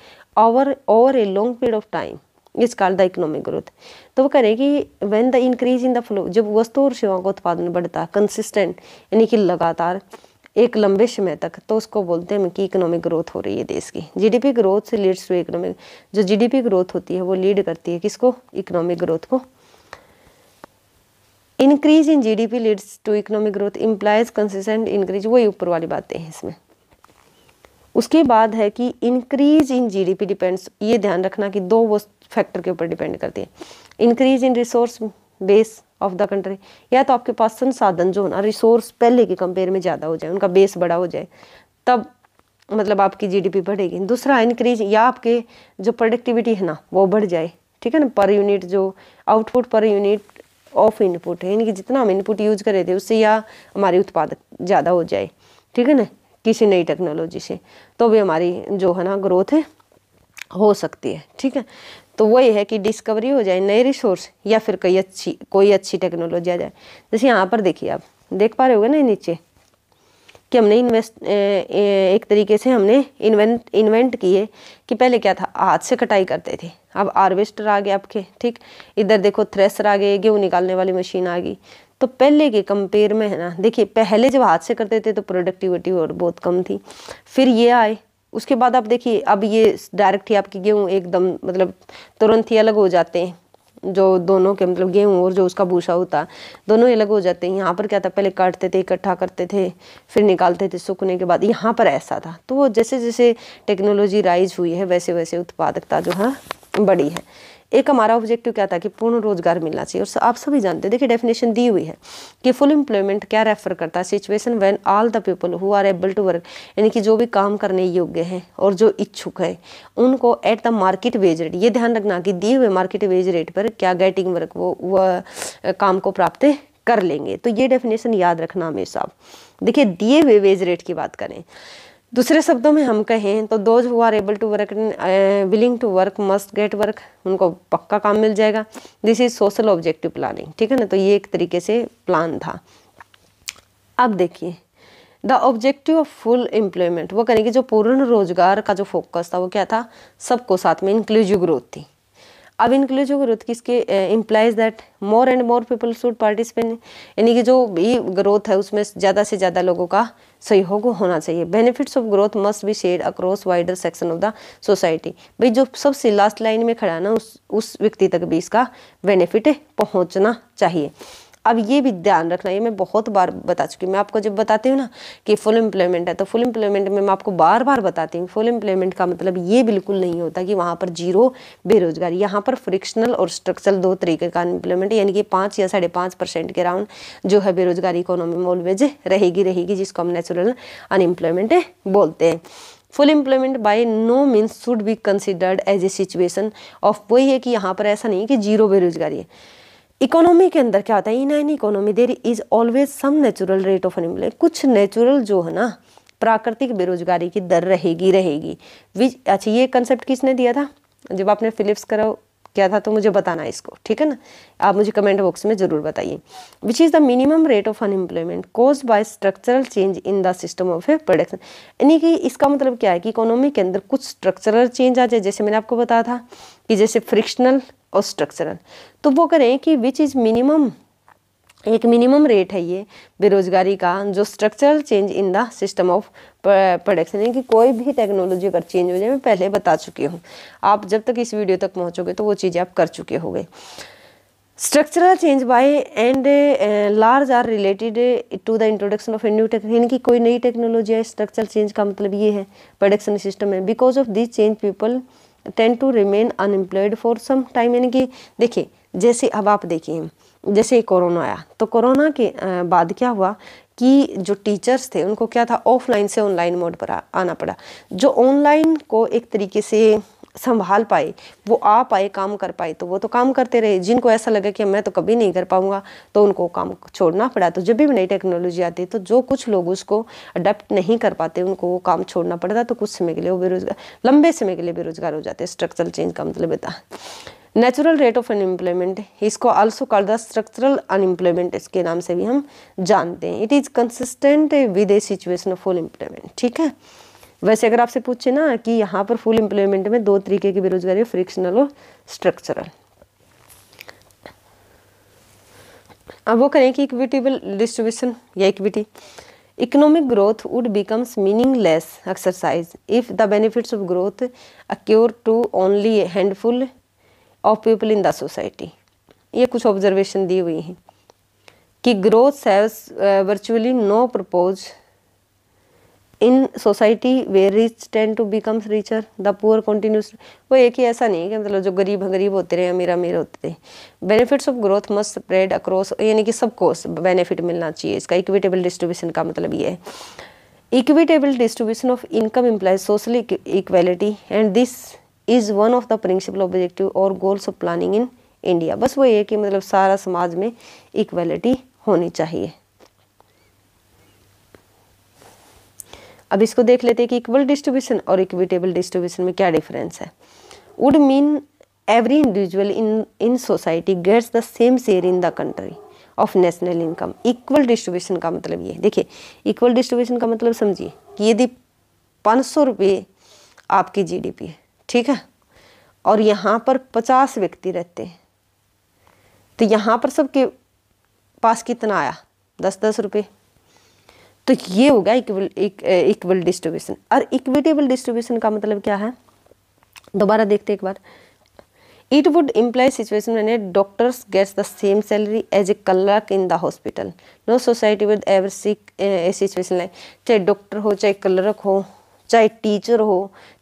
over over a long period of time is called the economic growth तो वो कह रहे हैं कि when the increase in the flow जब वस्तु और सेवाओं का उत्पादन बढ़ता कंसिस्टेंट यानी कि लगातार एक लंबे समय तक तो उसको बोलते हैं कि इकोनॉमिक ग्रोथ हो रही है देश की जीडीपी ग्रोथ से लीड्स टू इकोनॉमिक जो जीडीपी ग्रोथ होती है वो लीड करती है किसको इकोनॉमिक ग्रोथ को increase in GDP leads to economic growth implies consistent increase वही ऊपर वाली बातें हैं इसमें उसके बाद है कि इंक्रीज इन जीडीपी डिपेंड्स ये ध्यान रखना कि दो वो फैक्टर के ऊपर डिपेंड करती है increase in resource base of the country या तो आपके पास संसाधन जो ना रिसोर्स पहले के कंपेयर में ज़्यादा हो जाए उनका बेस बड़ा हो जाए तब मतलब आपकी जीडीपी बढ़ेगी दूसरा इंक्रीज या आपके जो प्रोडक्टिविटी है ना वो बढ़ जाए ठीक है ना पर यूनिट जो output per unit of input है यानी कि जितना हम इनपुट यूज कर रहे थे उससे या हमारी उत्पादक ज़्यादा हो जाए ठीक है ना किसी नई टेक्नोलॉजी से तो भी हमारी जो है ना ग्रोथ है हो सकती है ठीक है तो वही है कि डिस्कवरी हो जाए नए रिसोर्स या फिर कई अच्छी कोई अच्छी टेक्नोलॉजी आ जाए जैसे यहाँ पर देखिए आप देख पा रहे होगे ना नीचे कि हमने इन्वेस्ट एक तरीके से हमने इन्वेंट इन्वेंट किए कि पहले क्या था हाथ से कटाई करते थे अब हार्वेस्टर आ गए आपके ठीक इधर देखो थ्रेसर आ गए गेहूँ निकालने वाली मशीन आ गई तो पहले के कंपेयर में है ना देखिए पहले जब हाथ से करते थे तो प्रोडक्टिविटी और बहुत कम थी फिर ये आए उसके बाद आप देखिए अब ये डायरेक्ट ही आपके गेहूँ एकदम मतलब तुरंत ही अलग हो जाते हैं जो दोनों के मतलब गेहूँ और जो उसका भूसा होता दोनों ही अलग हो जाते हैं यहाँ पर क्या था पहले काटते थे इकट्ठा करते थे फिर निकालते थे सूखने के बाद यहाँ पर ऐसा था तो वो जैसे जैसे टेक्नोलॉजी राइज हुई है वैसे वैसे उत्पादकता जो है बड़ी है एक हमारा ऑब्जेक्टिव क्या था कि पूर्ण रोजगार मिलना चाहिए और आप सभी जानते हैं देखिए डेफिनेशन दी हुई है कि फुल एम्प्लॉयमेंट क्या रेफर करता है situation when all the people who are able to work यानी कि जो भी काम करने योग्य हैं और जो इच्छुक हैं उनको at the market wage rate ये ध्यान रखना कि दिए हुए मार्केट वेज रेट पर क्या गेटिंग वर्क वो वह काम को प्राप्त कर लेंगे तो ये डेफिनेशन याद रखना हमेशा देखिए दिए हुए वेज रेट की बात करें दूसरे शब्दों में हम कहें तो those who are able to work willing to work must get work उनको पक्का काम मिल जाएगा this is social objective planning ठीक है ना तो ये एक तरीके से प्लान था अब देखिए the objective of full employment वो करेंगे जो पूर्ण रोजगार का जो फोकस था वो क्या था सबको साथ में इंक्लूजिव ग्रोथ थी अब इंक्लूज हो ग्रोथ किसके implies that more and more people should participate यानी कि जो भी ग्रोथ है उसमें ज़्यादा से ज़्यादा लोगों का सहयोग होना चाहिए benefits of growth must be share across wider section of the society भाई जो सबसे लास्ट लाइन में खड़ा है ना उस उस व्यक्ति तक भी इसका बेनिफिट पहुँचना चाहिए अब ये भी ध्यान रखना ये मैं बहुत बार बता चुकी हूँ मैं आपको जब बताती हूँ ना कि फुल एम्प्लॉयमेंट है तो फुल एम्प्लॉयमेंट में मैं आपको बार बार बताती हूँ फुल एम्प्लॉयमेंट का मतलब ये बिल्कुल नहीं होता कि वहाँ पर जीरो बेरोजगारी यहाँ पर फ्रिक्शनल और स्ट्रक्चरल दो तरीके का अनएम्प्लॉयमेंट यानी कि पाँच या साढ़े पाँच परसेंट के राउंड जो है बेरोजगारी इकोनॉमी में ऑलवेज रहेगी रहेगी जिसको हम नेचुरल अनएम्प्लॉयमेंट बोलते हैं full employment by no means should be considered as a situation of वही है कि यहाँ पर ऐसा नहीं है कि जीरो बेरोजगारी है इकोनॉमी के अंदर क्या होता है in an economy there is always some natural rate of unemployment कुछ नेचुरल जो है ना प्राकृतिक बेरोजगारी की दर रहेगी रहेगी विच अच्छा ये कंसेप्ट किसने दिया था जब आपने फिलिप्स करो क्या था तो मुझे बताना इसको ठीक है ना आप मुझे कमेंट बॉक्स में ज़रूर बताइए which is the minimum rate of unemployment caused by structural change in the system of a production यानी कि इसका मतलब क्या है कि इकोनॉमी के अंदर कुछ स्ट्रक्चरल चेंज आ जाए जैसे मैंने आपको बताया था कि जैसे फ्रिक्शनल और स्ट्रक्चरल तो वो करें कि विच इज़ मिनिमम एक मिनिमम रेट है ये बेरोजगारी का जो structural change in the system of production यानी कि कोई भी टेक्नोलॉजी अगर चेंज हो जाए मैं पहले बता चुकी हूँ आप जब तक इस वीडियो तक पहुँचोगे तो वो चीज़ें आप कर चुके होंगे structural change by and large are related to the introduction of a new technology यानी कि कोई नई टेक्नोलॉजी है स्ट्रक्चरल चेंज का मतलब ये है प्रोडक्शन सिस्टम है because of this change people tend to remain unemployed for some time यानी कि देखिए जैसे अब आप देखिए जैसे कोरोना आया तो कोरोना के बाद क्या हुआ कि जो टीचर्स थे उनको क्या था ऑफलाइन से ऑनलाइन मोड पर आना पड़ा जो ऑनलाइन को एक तरीके से संभाल पाए वो आ पाए काम कर पाए तो वो तो काम करते रहे जिनको ऐसा लगा कि मैं तो कभी नहीं कर पाऊंगा तो उनको काम छोड़ना पड़ा तो जब भी नई टेक्नोलॉजी आती तो जो कुछ लोग उसको अडेप्ट नहीं कर पाते उनको वो काम छोड़ना पड़ता तो कुछ समय के लिए वो बेरोजगार लंबे समय के लिए बेरोजगार हो जाते स्ट्रक्चरल चेंज का मतलब इतना नेचुरल रेट ऑफ अनएम्प्लॉयमेंट इसको also call the structural unemployment इसके नाम से भी हम जानते हैं it is consistent with a situation of full employment ठीक है वैसे अगर आपसे पूछे ना कि यहाँ पर फुल एम्प्लॉयमेंट में दो तरीके की बेरोजगारी फ्रिक्शनल और स्ट्रक्चरल अब वो करें कि इक्विटेबल डिस्ट्रीब्यूशन या equity economic growth would becomes meaningless exercise if the benefits of growth accrue to only handful of people in the society ये कुछ ऑब्जर्वेशन दी हुई हैं कि growth have virtually no purpose in society where rich tend to becomes richer the poor continues वो एक ही ऐसा नहीं है कि मतलब जो गरीब गरीब होते रहे अमीर अमीर होते रहे benefits of growth must spread across यानी कि सबको बेनिफिट मिलना चाहिए इसका इक्विटेबल डिस्ट्रीब्यूशन का मतलब ये है equitable distribution of income implies socially equality and this is one of the principal objective और goals of planning in India बस वो ये कि मतलब सारा समाज में इक्वलिटी होनी चाहिए अब इसको देख लेते हैं कि इक्वल डिस्ट्रीब्यूशन और इक्विटेबल डिस्ट्रीब्यूशन में क्या डिफरेंस है would mean every individual in in society gets the same share in the country of national income equal distribution का मतलब ये देखिए इक्वल डिस्ट्रीब्यूशन का मतलब समझिए कि यदि पाँच सौ रुपये आपकी जीडीपी है ठीक है और यहाँ पर पचास व्यक्ति रहते हैं तो यहाँ पर सबके पास कितना आया दस दस रुपये तो ये होगा इक्वल इक्वल डिस्ट्रीब्यूशन और इक्विटेबल डिस्ट्रीब्यूशन का मतलब क्या है दोबारा देखते एक बार इट वुड इम्प्लाय सिचुएशन मैंने doctors gets the same salary as a clerk in the hospital no society with ever sick situation like चाहे डॉक्टर हो चाहे क्लर्क हो चाहे टीचर हो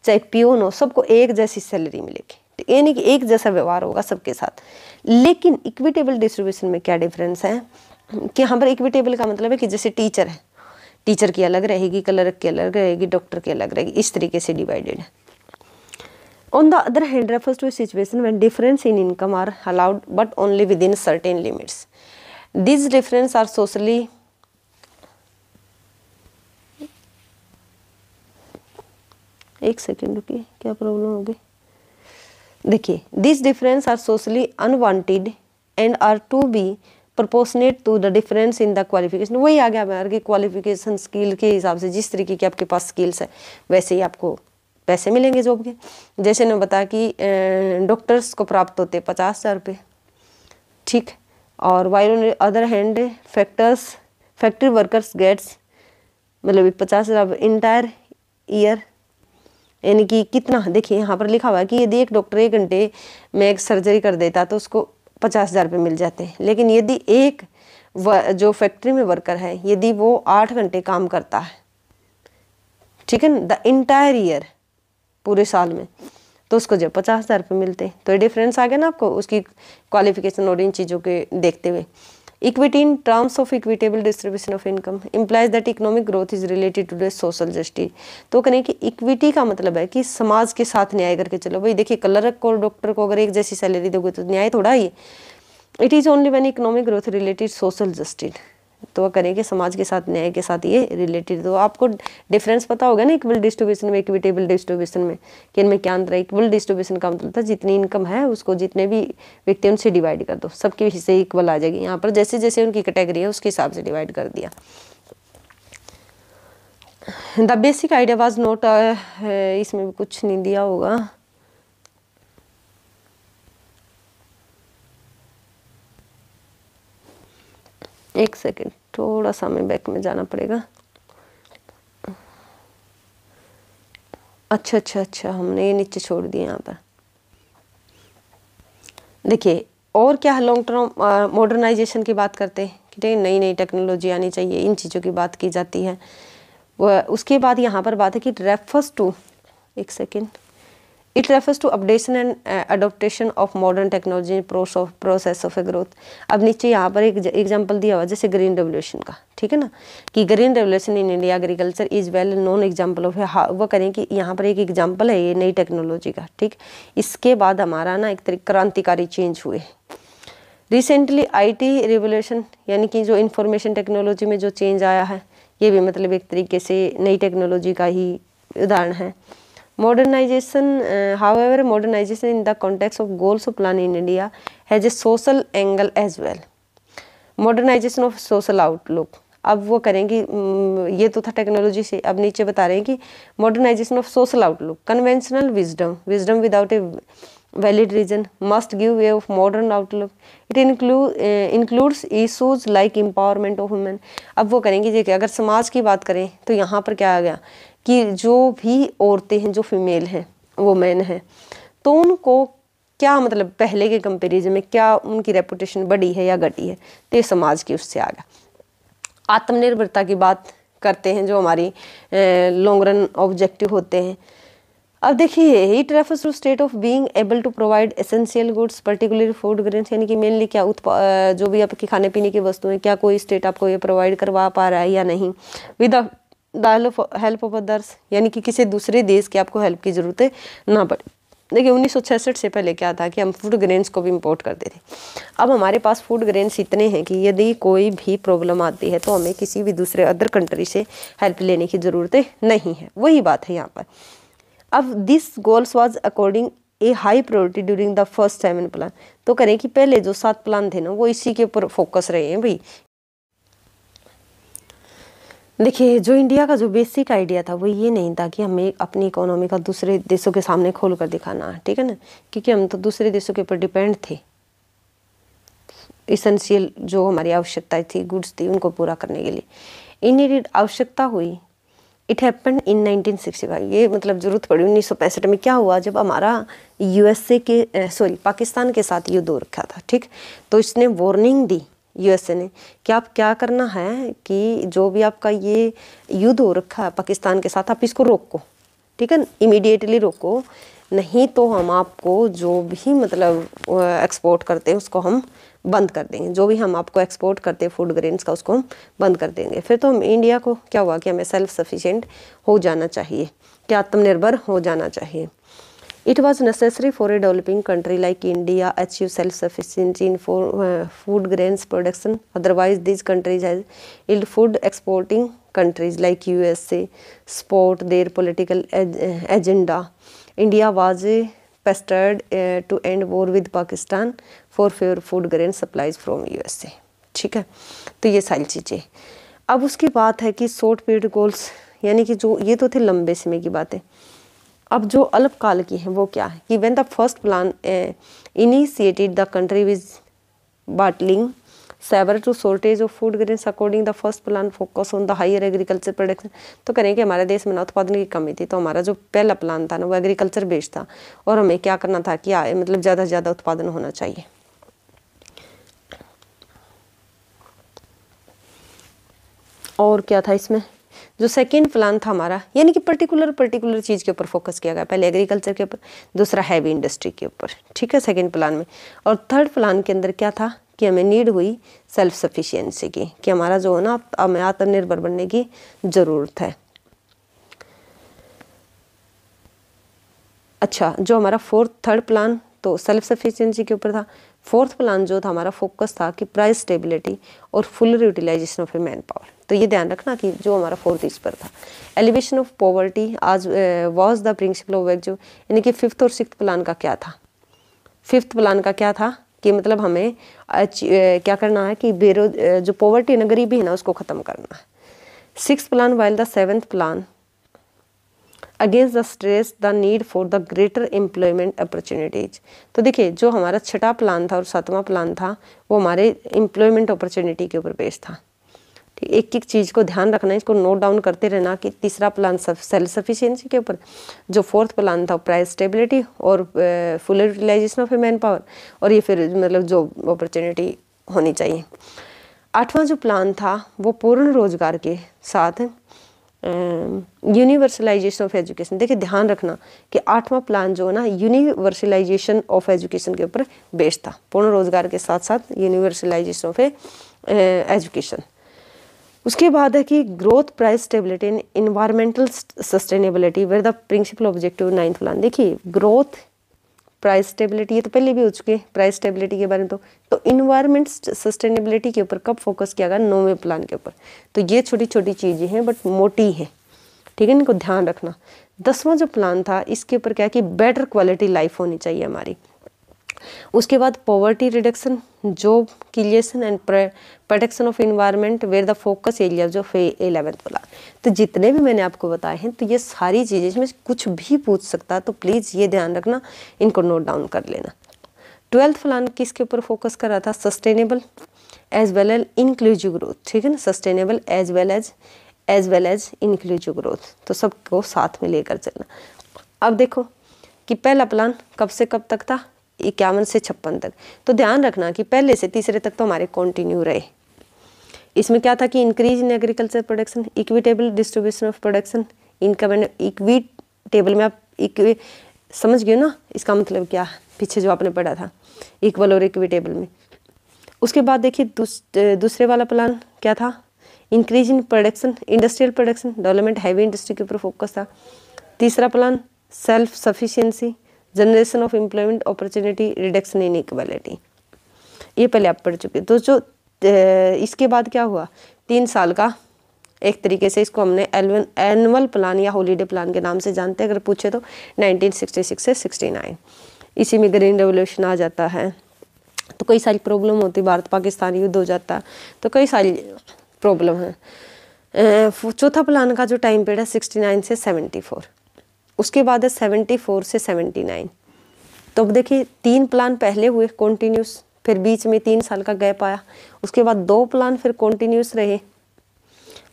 चाहे पियोन हो सबको एक जैसी सैलरी मिलेगी तो यानी कि एक जैसा व्यवहार होगा सबके साथ लेकिन इक्विटेबल डिस्ट्रीब्यूशन में क्या डिफरेंस है कि यहाँ पर इक्विटेबल का मतलब है कि जैसे टीचर है टीचर की अलग रहेगी कलर की अलग रहेगी डॉक्टर की अलग रहेगी इस तरीके से डिवाइडेड है on the other hand refers to situation situation difference in income are allowed but only within certain limits this difference are socially एक सेकेंड रुकी क्या प्रॉब्लम हो गई देखिए this difference are socially unwanted and are to be proportionate to the difference in the qualification वही आ गया हमारे क्वालिफिकेशन स्किल के हिसाब से जिस तरीके की आपके पास स्किल्स है वैसे ही आपको पैसे मिलेंगे जॉब के जैसे ने बताया कि डॉक्टर्स को प्राप्त होते हैं पचास हज़ार रुपये ठीक और while other hand factors factory workers gets मतलब पचास हज़ार इंटायर ईयर यानी कि कितना देखिए यहाँ पर लिखा हुआ है कि यदि एक डॉक्टर एक घंटे में एक सर्जरी कर देता तो उसको पचास हज़ार रुपये मिल जाते हैं लेकिन यदि एक जो फैक्ट्री में वर्कर है यदि वो आठ घंटे काम करता है ठीक है ना द इंटायर ईयर पूरे साल में तो उसको जब पचास हज़ार रुपये मिलते तो ये डिफरेंस आ गया ना आपको उसकी क्वालिफिकेशन और इन चीज़ों के देखते हुए Equity in terms of equitable distribution of income implies that economic growth is related to the social justice. तो कहें कि equity का मतलब है कि समाज के साथ न्याय करके चलो भाई देखिए क्लर्क और डॉक्टर को अगर एक जैसी सैलरी दोगे तो न्याय थोड़ा ही it is only one economic growth related social justice तो करें कि समाज के साथ न्याय के साथ ये रिलेटेड तो आपको डिफरेंस पता होगा ना इक्वल डिस्ट्रीब्यूशन में इक्विटेबल डिस्ट्रीब्यूशन में कि इनमें क्या अंतर है इक्वल डिस्ट्रीब्यूशन का मतलब था जितनी इनकम है उसको जितने भी व्यक्ति उनसे डिवाइड कर दो सबके हिस्से इक्वल आ जाएगी यहाँ पर जैसे जैसे उनकी कैटेगरी है उसके हिसाब से डिवाइड कर दिया the basic idea was not इसमें कुछ नहीं दिया होगा एक सेकेंड थोड़ा सा हमें बैक में जाना पड़ेगा अच्छा अच्छा अच्छा हमने ये नीचे छोड़ दिया यहाँ पर देखिए और क्या है लॉन्ग टर्म मॉडर्नाइजेशन की बात करते हैं कि ठीक नई नई टेक्नोलॉजी आनी चाहिए इन चीज़ों की बात की जाती है उसके बाद यहाँ पर बात है कि रेफर्स टू एक second it refers to updation and adoption of modern technology process of a growth अब नीचे यहाँ पर एक एग्जाम्पल दिया हुआ जैसे ग्रीन रेवोल्यूशन का ठीक है ना कि green revolution in India agriculture is well known example of है वो करें कि यहाँ पर एक एग्जाम्पल है ये नई टेक्नोलॉजी का ठीक इसके बाद हमारा ना एक तरीके क्रांतिकारी चेंज हुए रिसेंटली आई टी रेवोल्यूशन यानी कि जो इन्फॉर्मेशन टेक्नोलॉजी में जो चेंज आया है ये भी मतलब एक तरीके से नई टेक्नोलॉजी का ही उदाहरण है modernization uh, however modernization in the context of goals of plan in india has a social angle as well modernization of social outlook अब वो करेंगे ये तो था टेक्नोलॉजी से अब नीचे बता रहे हैं कि modernization of social outlook conventional wisdom wisdom without a valid reason must give way of modern outlook it include includes issues like empowerment of women अब वो करेंगे जी अगर समाज की बात करें तो यहाँ पर क्या आ गया कि जो भी औरतें हैं जो फीमेल हैं वो मैन हैं तो उनको क्या मतलब पहले के कंपेरिजन में क्या उनकी रेपुटेशन बढ़ी है या घटी है तो ये समाज की उससे आ गया आत्मनिर्भरता की बात करते हैं जो हमारी लॉन्ग रन ऑब्जेक्टिव होते हैं अब देखिए ही refers to state of being able to provide essential goods particular food grain यानी कि मेनली क्या उत्पा जो भी आपकी खाने पीने की वस्तुएं क्या कोई स्टेट आपको ये प्रोवाइड करवा पा रहा है या नहीं without the help of others यानी कि किसी दूसरे देश की आपको हेल्प की ज़रूरत ना पड़े देखिए उन्नीस से पहले क्या था कि हम फूड ग्रेन्स को भी इम्पोर्ट करते थे अब हमारे पास फूड ग्रेन्स इतने हैं कि यदि कोई भी प्रॉब्लम आती है तो हमें किसी भी दूसरे अदर कंट्री से हेल्प लेने की ज़रूरत नहीं है वही बात है यहाँ पर अब this goals was according a high priority during the first seven plan तो करें कि पहले जो सात प्लान थे ना वो इसी के ऊपर फोकस रहे हैं भाई देखिए जो इंडिया का जो बेसिक आइडिया था वो ये नहीं था कि हमें अपनी इकोनॉमी का दूसरे देशों के सामने खोल कर दिखाना है ठीक है ना क्योंकि हम तो दूसरे देशों के ऊपर डिपेंड थे इसेंशियल जो हमारी आवश्यकताएं थी गुड्स थी उनको पूरा करने के लिए इन आवश्यकता हुई इट हैपन इन 1965 ये मतलब जरूरत पड़ी उन्नीस में क्या हुआ जब हमारा यूएसए के सॉरी eh, पाकिस्तान के साथ युद्ध हो रखा था ठीक तो इसने वार्निंग दी यूएसए ने कि आप क्या करना है कि जो भी आपका ये युद्ध हो रखा है पाकिस्तान के साथ आप इसको रोको ठीक है इमीडिएटली रोको नहीं तो हम आपको जो भी मतलब एक्सपोर्ट करते हैं उसको हम बंद कर देंगे जो भी हम आपको एक्सपोर्ट करते हैं फूड ग्रेन्स का उसको हम बंद कर देंगे फिर तो हम इंडिया को क्या हुआ कि हमें सेल्फ सफिशेंट हो जाना चाहिए क्या आत्मनिर्भर हो जाना चाहिए It was necessary for a developing country like India achieve self-sufficiency in for, uh, food grains production. Otherwise, these countries as ill food exporting countries like USA support their political ag agenda. India was a pestered uh, to end war with Pakistan for fair food grain supplies from USA. ठीक है तो ये सारी चीज़ें अब उसकी बात है कि शॉर्ट पीरियड गोल्स यानी कि जो ये तो थे लंबे समय की बातें अब जो अल्पकाल की है वो क्या है कि when the first plan initiated the country was battling severe to shortage of food grains according the first plan focus on the higher agriculture production तो करें कि हमारे देश में ना उत्पादन की कमी थी तो हमारा जो पहला प्लान था ना वो एग्रीकल्चर बेस्ड था और हमें क्या करना था कि आए मतलब ज़्यादा से ज़्यादा उत्पादन होना चाहिए और क्या था इसमें जो सेकेंड प्लान था हमारा यानी कि पर्टिकुलर पर्टिकुलर चीज़ के ऊपर फोकस किया गया पहले एग्रीकल्चर के ऊपर दूसरा हैवी इंडस्ट्री के ऊपर ठीक है सेकेंड प्लान में और थर्ड प्लान के अंदर क्या था कि हमें नीड हुई सेल्फ सफिशियंसी की कि हमारा जो है ना हमें आत्मनिर्भर बनने की ज़रूरत है अच्छा जो हमारा फोर्थ थर्ड प्लान तो सेल्फ सफिशियंसी के ऊपर था फोर्थ प्लान जो था हमारा फोकस था कि प्राइस स्टेबिलिटी और full utilization of man power तो ये ध्यान रखना कि जो हमारा फोर्थ इस पर था एलिवेशन ऑफ पॉवर्टी आज वॉज द प्रिंसिपल ऑफ वैक्जो यानी कि फिफ्थ और सिक्स प्लान का क्या था फिफ्थ प्लान का क्या था कि मतलब हमें क्या करना है कि बेरोज जो पॉवर्टी ना गरीबी है ना उसको ख़त्म करना है six plan while the seventh plan against the stress the need for the greater employment opportunities तो देखिए जो हमारा छठा प्लान था और सातवां प्लान था वो हमारे एम्प्लॉयमेंट अपॉर्चुनिटी के ऊपर बेस्ड था ठीक एक एक चीज़ को ध्यान रखना है इसको नोट डाउन करते रहना कि तीसरा प्लान सेल्फ सफिशियंसी के ऊपर जो फोर्थ प्लान था प्राइस स्टेबिलिटी और full utilization of man power और ये फिर मतलब जो अपॉर्चुनिटी होनी चाहिए आठवां जो प्लान था वो पूर्ण रोजगार के साथ यूनिवर्सलाइजेशन ऑफ एजुकेशन देखिए ध्यान रखना कि आठवां प्लान जो है ना यूनिवर्सलाइजेशन ऑफ एजुकेशन के ऊपर बेस्ड था पूर्ण रोजगार के साथ साथ यूनिवर्सलाइजेशन ऑफ एजुकेशन उसके बाद है कि growth price stability in environmental sustainability were the principal objective ninth plan देखिए ग्रोथ प्राइस स्टेबिलिटी ये तो पहले भी हो चुके हैं प्राइस स्टेबिलिटी के बारे में तो तो इन्वायरमेंट सस्टेनेबिलिटी के ऊपर कब फोकस किया गया नोवे प्लान के ऊपर तो ये छोटी छोटी चीज़ें हैं बट मोटी हैं ठीक है इनको ध्यान रखना दसवां जो प्लान था इसके ऊपर क्या कि बेटर क्वालिटी लाइफ होनी चाहिए हमारी उसके बाद poverty reduction job creation and protection of environment were the focus area जो एलेवेंथ वाला तो जितने भी मैंने आपको बताए हैं तो ये सारी चीज़ें इसमें कुछ भी पूछ सकता है तो प्लीज़ ये ध्यान रखना इनको नोट डाउन कर लेना ट्वेल्थ प्लान किसके ऊपर फोकस कर रहा था sustainable as well as inclusive growth ठीक है ना sustainable as well as as well as inclusive growth तो सबको साथ में लेकर चलना अब देखो कि पहला प्लान कब से कब तक था इक्यावन से छप्पन तक तो ध्यान रखना कि पहले से तीसरे तक तो हमारे कंटिन्यू रहे इसमें क्या था कि increase in agriculture production equitable distribution of production income and equitable table में आप इक्वी समझ गए ना इसका मतलब क्या पीछे जो आपने पढ़ा था इक्वल और इक्विटेबल में उसके बाद देखिए दूस, दूसरे वाला प्लान क्या था increase in production industrial production development heavy industry के ऊपर फोकस था तीसरा plan self sufficiency generation of employment opportunity reduction in equality ये पहले आप पढ़ चुके तो जो इसके बाद क्या हुआ तीन साल का एक तरीके से इसको हमने एलवन एनुअल प्लान या हॉलीडे प्लान के नाम से जानते हैं अगर पूछे तो 1966 से 69 इसी में ग्रीन रेवोल्यूशन आ जाता है तो कई सारी प्रॉब्लम होती भारत पाकिस्तान युद्ध हो जाता तो कई सारी प्रॉब्लम है चौथा प्लान का जो टाइम पीरियड है सिक्सटी नाइन से सेवेंटी फोर उसके बाद है सेवेंटी फोर से सेवेंटी नाइन तो अब देखिए तीन प्लान पहले हुए कॉन्टीन्यूस फिर बीच में तीन साल का गैप आया उसके बाद दो प्लान फिर कॉन्टीन्यूस रहे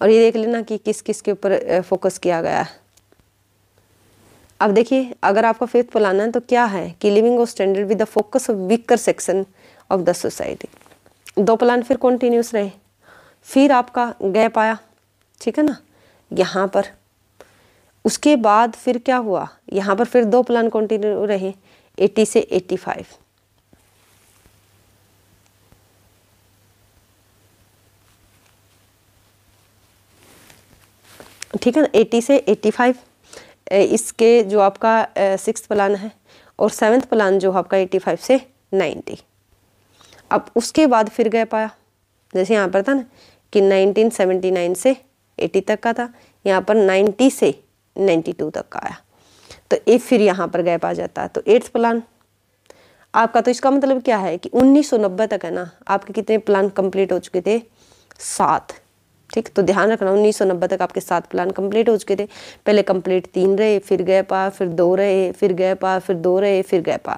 और ये देख लेना कि किस किस के ऊपर फोकस किया गया है अब देखिए अगर आपका फिफ्थ प्लान है तो क्या है कि living of standard with the focus of weaker section of the society दो प्लान फिर कॉन्टीन्यूस रहे फिर आपका गैप आया ठीक है ना यहाँ पर उसके बाद फिर क्या हुआ यहाँ पर फिर दो प्लान कंटिन्यू रहे 80 से 85 ठीक है ना एटी से 85 इसके जो आपका सिक्स प्लान है और सेवन्थ प्लान जो आपका 85 से 90 अब उसके बाद फिर गए पाया जैसे यहाँ पर था ना कि 1979 से 80 तक का था यहाँ पर 90 से नाइन्टी टू तक का आया तो ए फिर यहाँ पर गैप आ जाता है तो एट्थ प्लान आपका तो इसका मतलब क्या है कि 1990 तक है ना आपके कितने प्लान कंप्लीट हो चुके थे सात ठीक तो ध्यान रखना 1990 तक आपके सात प्लान कंप्लीट हो चुके थे पहले कंप्लीट तीन रहे फिर गैप आ फिर दो रहे फिर गैप आ फिर दो रहे फिर गैप आ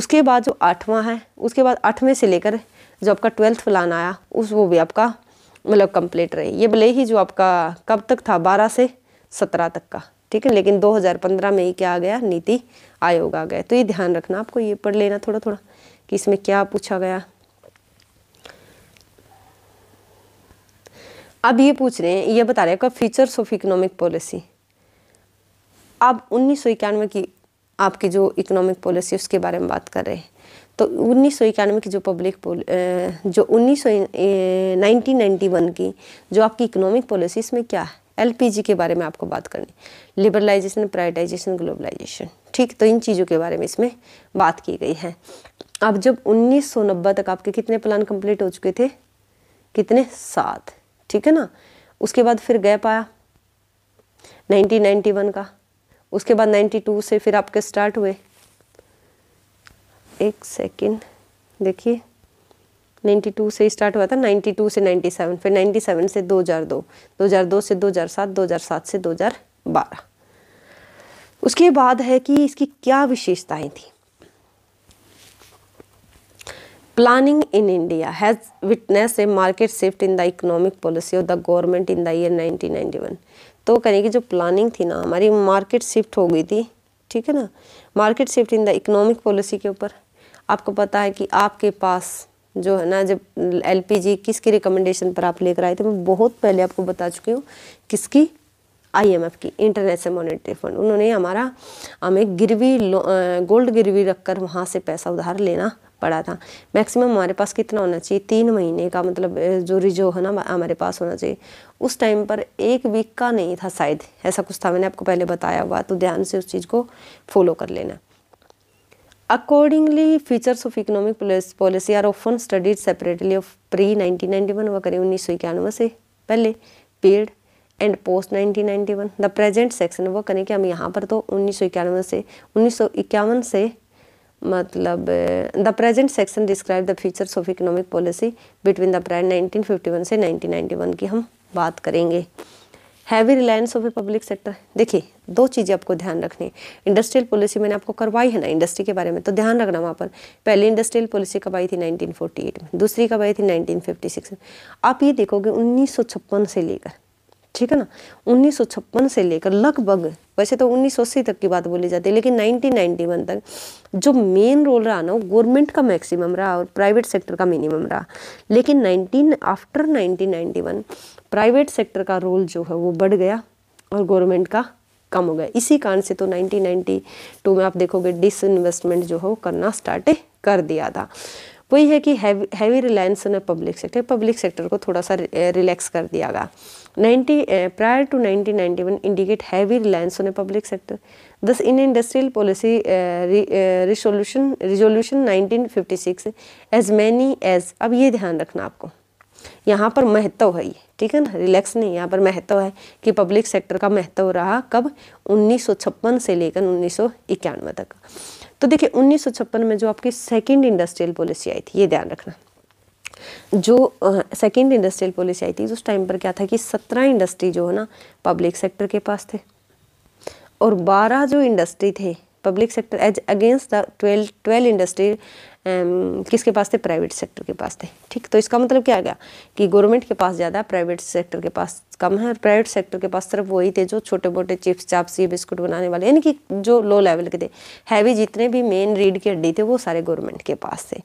उसके बाद जो आठवां है उसके बाद आठवें से लेकर जो आपका ट्वेल्थ प्लान आया उस वो भी आपका मतलब कंप्लीट रहे ये भले ही जो आपका कब तक था बारह से सत्रह तक का ठीक है लेकिन 2015 में ही क्या आ गया नीति आयोग आ गया तो ये ध्यान रखना आपको ये पढ़ लेना थोड़ा थोड़ा कि इसमें क्या पूछा गया अब ये पूछ रहे हैं ये बता रहे हैं फीचर्स ऑफ इकोनॉमिक पॉलिसी अब उन्नीस की आपकी जो इकोनॉमिक पॉलिसी उसके बारे में बात कर रहे हैं तो उन्नीस सौ इक्यानवे की जो पब्लिक जो उन्नीस सौ नाइनटीन नाइन्टी वन की जो आपकी इकोनॉमिक पॉलिसी इसमें क्या है एलपीजी के बारे में आपको बात करनी लिबरलाइजेशन प्राइवेटाइजेशन ग्लोबलाइजेशन ठीक तो इन चीज़ों के बारे में इसमें बात की गई है अब जब उन्नीस तक आपके कितने प्लान कंप्लीट हो चुके थे कितने सात ठीक है ना उसके बाद फिर गैप आया 1991 का उसके बाद 92 से फिर आपके स्टार्ट हुए एक सेकेंड देखिए 92 से स्टार्ट हुआ था 92 से 97 फिर 97 से 2002 2002 से 2007 2007 से 2012 उसके बाद है कि इसकी क्या विशेषताएं थी planning in India has witness a market shift in the economic policy of the government in the year 1991. तो कहने की जो प्लानिंग थी ना हमारी मार्केट शिफ्ट हो गई थी ठीक है ना market shift in the economic policy के ऊपर आपको पता है कि आपके पास जो है ना जब एलपीजी किसकी रिकमेंडेशन पर आप लेकर आए थे मैं बहुत पहले आपको बता चुकी हूँ किसकी आईएमएफ की इंटरनेशनल मॉनेटरी फंड उन्होंने हमारा हमें गिरवी गोल्ड गिरवी रखकर वहाँ से पैसा उधार लेना पड़ा था मैक्सिमम हमारे पास कितना होना चाहिए तीन महीने का मतलब जो रिजो है ना हमारे पास होना चाहिए उस टाइम पर एक वीक का नहीं था शायद ऐसा कुछ था मैंने आपको पहले बताया हुआ तो ध्यान से उस चीज़ को फॉलो कर लेना Accordingly, features of economic policy are often studied separately of pre-1991 हुआ करें उन्नीस से पहले पेड and post 1991 the present section वो करें कि हम यहाँ पर तो उन्नीस से 1991 से मतलब the present section describe the features of economic policy between the period 1951 से 1991 की हम बात करेंगे heavy reliance of a public sector देखिए दो चीज़ें आपको ध्यान रखनी है इंडस्ट्रियल पॉलिसी मैंने आपको करवाई है ना इंडस्ट्री के बारे में तो ध्यान रखना वहाँ पर पहली इंडस्ट्रियल पॉलिसी आई थी 1948 में दूसरी आई थी 1956 में आप ये देखोगे 1956 से लेकर ठीक है ना उन्नीस से लेकर लगभग वैसे तो उन्नीस तक की बात बोली जाती है लेकिन 1991 तक जो मेन रोल रहा ना वो गवर्नमेंट का मैक्सिमम रहा और प्राइवेट सेक्टर का मिनिमम रहा लेकिन 19 आफ्टर 1991 प्राइवेट सेक्टर का रोल जो है वो बढ़ गया और गवर्नमेंट का कम हो गया इसी कारण से तो 1992 में आप देखोगे डिस इन्वेस्टमेंट जो है वो करना स्टार्ट कर दिया था वही है कि हैवी रिलायंस ने पब्लिक सेक्टर पब्लिक सेक्टर को थोड़ा सा रिलैक्स कर दिया गया 90 uh, prior to 1991 indicate heavy reliance on a public sector. Thus, in industrial policy uh, re, uh, resolution resolution 1956 as many as अब ये ध्यान रखना आपको यहाँ पर महत्व है ये ठीक है ना रिलैक्स नहीं यहाँ पर महत्व है कि पब्लिक सेक्टर का महत्व रहा कब 1956 से लेकर उन्नीस तक तो देखिए 1956 में जो आपकी सेकंड इंडस्ट्रियल पॉलिसी आई थी ये ध्यान रखना जो सेकेंड इंडस्ट्रियल पॉलिसी आई थी उस टाइम पर क्या था कि सत्रह इंडस्ट्री जो है ना पब्लिक सेक्टर के पास थे और बारह जो इंडस्ट्री थे public sector as against the twelve twelve industry किसके पास थे प्राइवेट सेक्टर के पास थे ठीक तो इसका मतलब क्या गया कि गवर्नमेंट के पास ज़्यादा प्राइवेट सेक्टर के पास कम है और प्राइवेट सेक्टर के पास सिर्फ वही थे जो छोटे मोटे चिप्स चाप्स ये बिस्कुट बनाने वाले यानी कि जो लो लेवल के थे हैवी जितने भी मेन रीड की हड्डी थे वो सारे गवर्नमेंट के पास थे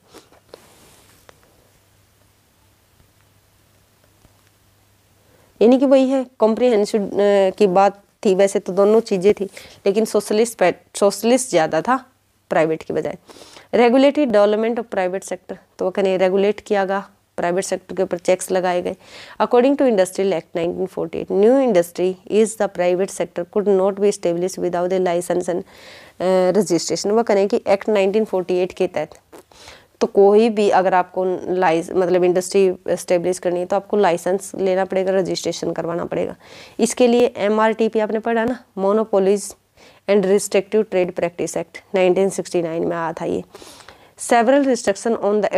यानी कि वही है कॉम्प्रिहेंसिव की बात थी वैसे तो दोनों चीज़ें थी लेकिन सोशलिस्ट सोशलिस्ट ज़्यादा था प्राइवेट के बजाय regulatory development of private sector तो वह कहने रेगुलेट किया गया प्राइवेट सेक्टर के ऊपर चेक्स लगाए गए according to industrial act 1948 new industry is the private sector could not be establish without a licence and registration वह कहें कि एक्ट 1948 के तहत तो कोई भी अगर आपको लाइस मतलब इंडस्ट्री इस्टेब्लिश करनी है तो आपको लाइसेंस लेना पड़ेगा रजिस्ट्रेशन करवाना पड़ेगा इसके लिए एम आपने पढ़ा ना monopolies and restrictive trade practice act 1969 में आया था ये several restriction on the